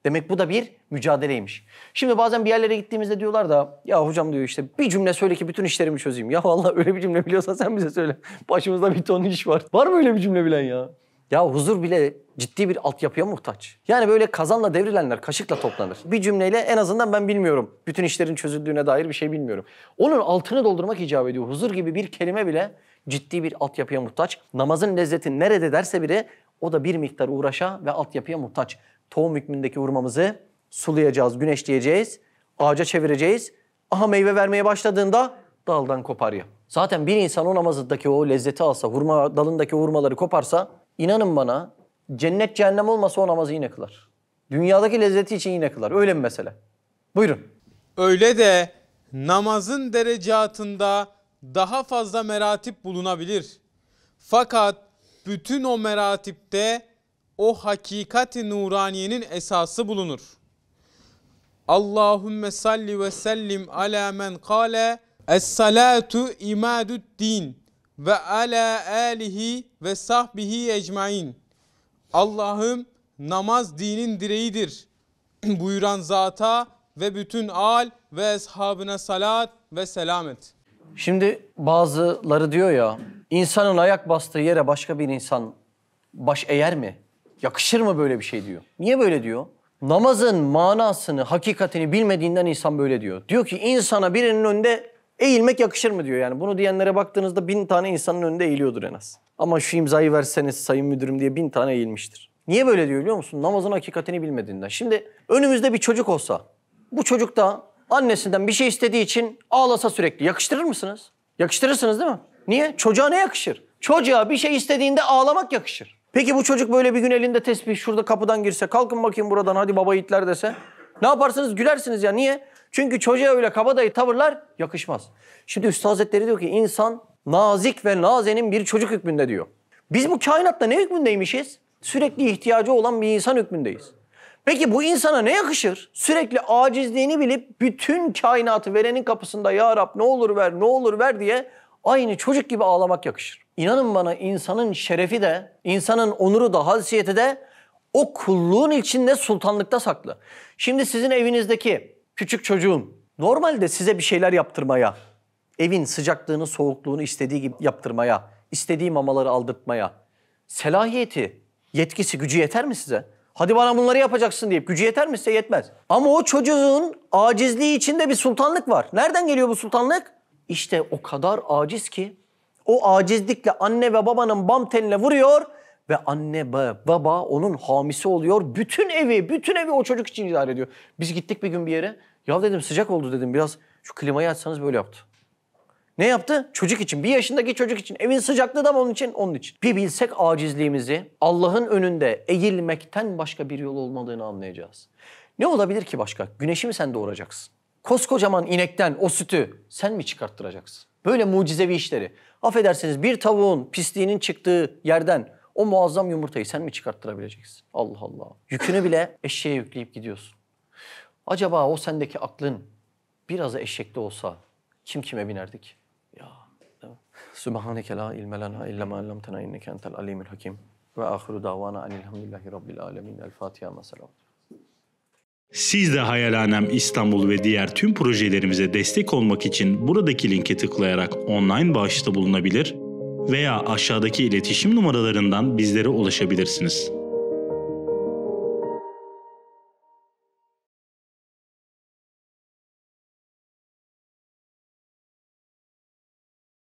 Demek bu da bir mücadeleymiş. Şimdi bazen bir yerlere gittiğimizde diyorlar da ya hocam diyor işte bir cümle söyle ki bütün işlerimi çözeyim. Ya vallahi öyle bir cümle biliyorsan sen bize söyle. Başımızda bir ton iş var. Var mı öyle bir cümle bilen ya? Ya huzur bile ciddi bir altyapıya muhtaç. Yani böyle kazanla devrilenler kaşıkla toplanır. Bir cümleyle en azından ben bilmiyorum. Bütün işlerin çözüldüğüne dair bir şey bilmiyorum. Onun altını doldurmak icap ediyor. Huzur gibi bir kelime bile ciddi bir altyapıya muhtaç. Namazın lezzeti nerede derse biri o da bir miktar uğraşa ve altyapıya muhtaç tohum hükmündeki hurmamızı sulayacağız, güneşleyeceğiz, ağaca çevireceğiz. Aha meyve vermeye başladığında daldan koparıyor. Zaten bir insan o namazdaki o lezzeti alsa, hurma dalındaki hurmaları koparsa inanın bana cennet cehennem olmasa o namazı yine kılar. Dünyadaki lezzeti için yine kılar. Öyle mi mesele? Buyurun. Öyle de namazın derecatında daha fazla meratip bulunabilir. Fakat bütün o meratipte o hakikati nuraniyenin esası bulunur. Allahümme salli ve sellim ala men kale Es-salatu imadud din ve ala alihi ve sahbihi ecmain. Allah'ım namaz dinin direğidir buyuran zata ve bütün al ve eshabına salat ve selamet. Şimdi bazıları diyor ya insanın ayak bastığı yere başka bir insan baş eğer mi? Yakışır mı böyle bir şey diyor. Niye böyle diyor? Namazın manasını, hakikatini bilmediğinden insan böyle diyor. Diyor ki insana birinin önünde eğilmek yakışır mı diyor. Yani bunu diyenlere baktığınızda bin tane insanın önünde eğiliyordur en az. Ama şu imzayı verseniz sayın müdürüm diye bin tane eğilmiştir. Niye böyle diyor biliyor musun? Namazın hakikatini bilmediğinden. Şimdi önümüzde bir çocuk olsa, bu çocuk da annesinden bir şey istediği için ağlasa sürekli. Yakıştırır mısınız? Yakıştırırsınız değil mi? Niye? Çocuğa ne yakışır? Çocuğa bir şey istediğinde ağlamak yakışır. Peki bu çocuk böyle bir gün elinde tesbih şurada kapıdan girse kalkın bakayım buradan hadi baba itler dese. Ne yaparsınız? Gülersiniz ya. Niye? Çünkü çocuğa öyle kabadayı tavırlar yakışmaz. Şimdi Üstad Hazretleri diyor ki insan nazik ve nazenin bir çocuk hükmünde diyor. Biz bu kainatta ne hükmündeymişiz? Sürekli ihtiyacı olan bir insan hükmündeyiz. Peki bu insana ne yakışır? Sürekli acizliğini bilip bütün kainatı verenin kapısında ya Rab ne olur ver ne olur ver diye aynı çocuk gibi ağlamak yakışır. İnanın bana insanın şerefi de, insanın onuru da, haysiyeti de o kulluğun içinde sultanlıkta saklı. Şimdi sizin evinizdeki küçük çocuğun normalde size bir şeyler yaptırmaya, evin sıcaklığını, soğukluğunu istediği gibi yaptırmaya, istediği mamaları aldırtmaya, selahiyeti, yetkisi, gücü yeter mi size? Hadi bana bunları yapacaksın deyip gücü yeter mi size? Yetmez. Ama o çocuğun acizliği içinde bir sultanlık var. Nereden geliyor bu sultanlık? İşte o kadar aciz ki o acizlikle anne ve babanın bam teline vuruyor ve anne ve baba onun hamisi oluyor. Bütün evi, bütün evi o çocuk için idare ediyor. Biz gittik bir gün bir yere. Ya dedim sıcak oldu dedim biraz şu klimayı açsanız böyle yaptı. Ne yaptı? Çocuk için, bir yaşındaki çocuk için. Evin sıcaklığı da onun için, onun için. Bir bilsek acizliğimizi Allah'ın önünde eğilmekten başka bir yol olmadığını anlayacağız. Ne olabilir ki başka? Güneşi mi sen doğuracaksın? koskocaman inekten o sütü sen mi çıkarttıracaksın? Böyle mucizevi işleri. Affedersiniz bir tavuğun pisliğinin çıktığı yerden o muazzam yumurtayı sen mi çıkarttırabileceksin? Allah Allah. Yükünü bile eşeğe yükleyip gidiyorsun. Acaba o sendeki aklın biraz eşekte olsa kim kime binerdik? Ya. Sübhaneke la ilme lana illa ma allamtena inneke entel alimul hakim. Ve ahiru davana enilhamdülillahi rabbil alemin. El Fatiha mesela. Siz de Hayalhanem İstanbul ve diğer tüm projelerimize destek olmak için buradaki linke tıklayarak online bağışta bulunabilir veya aşağıdaki iletişim numaralarından bizlere ulaşabilirsiniz.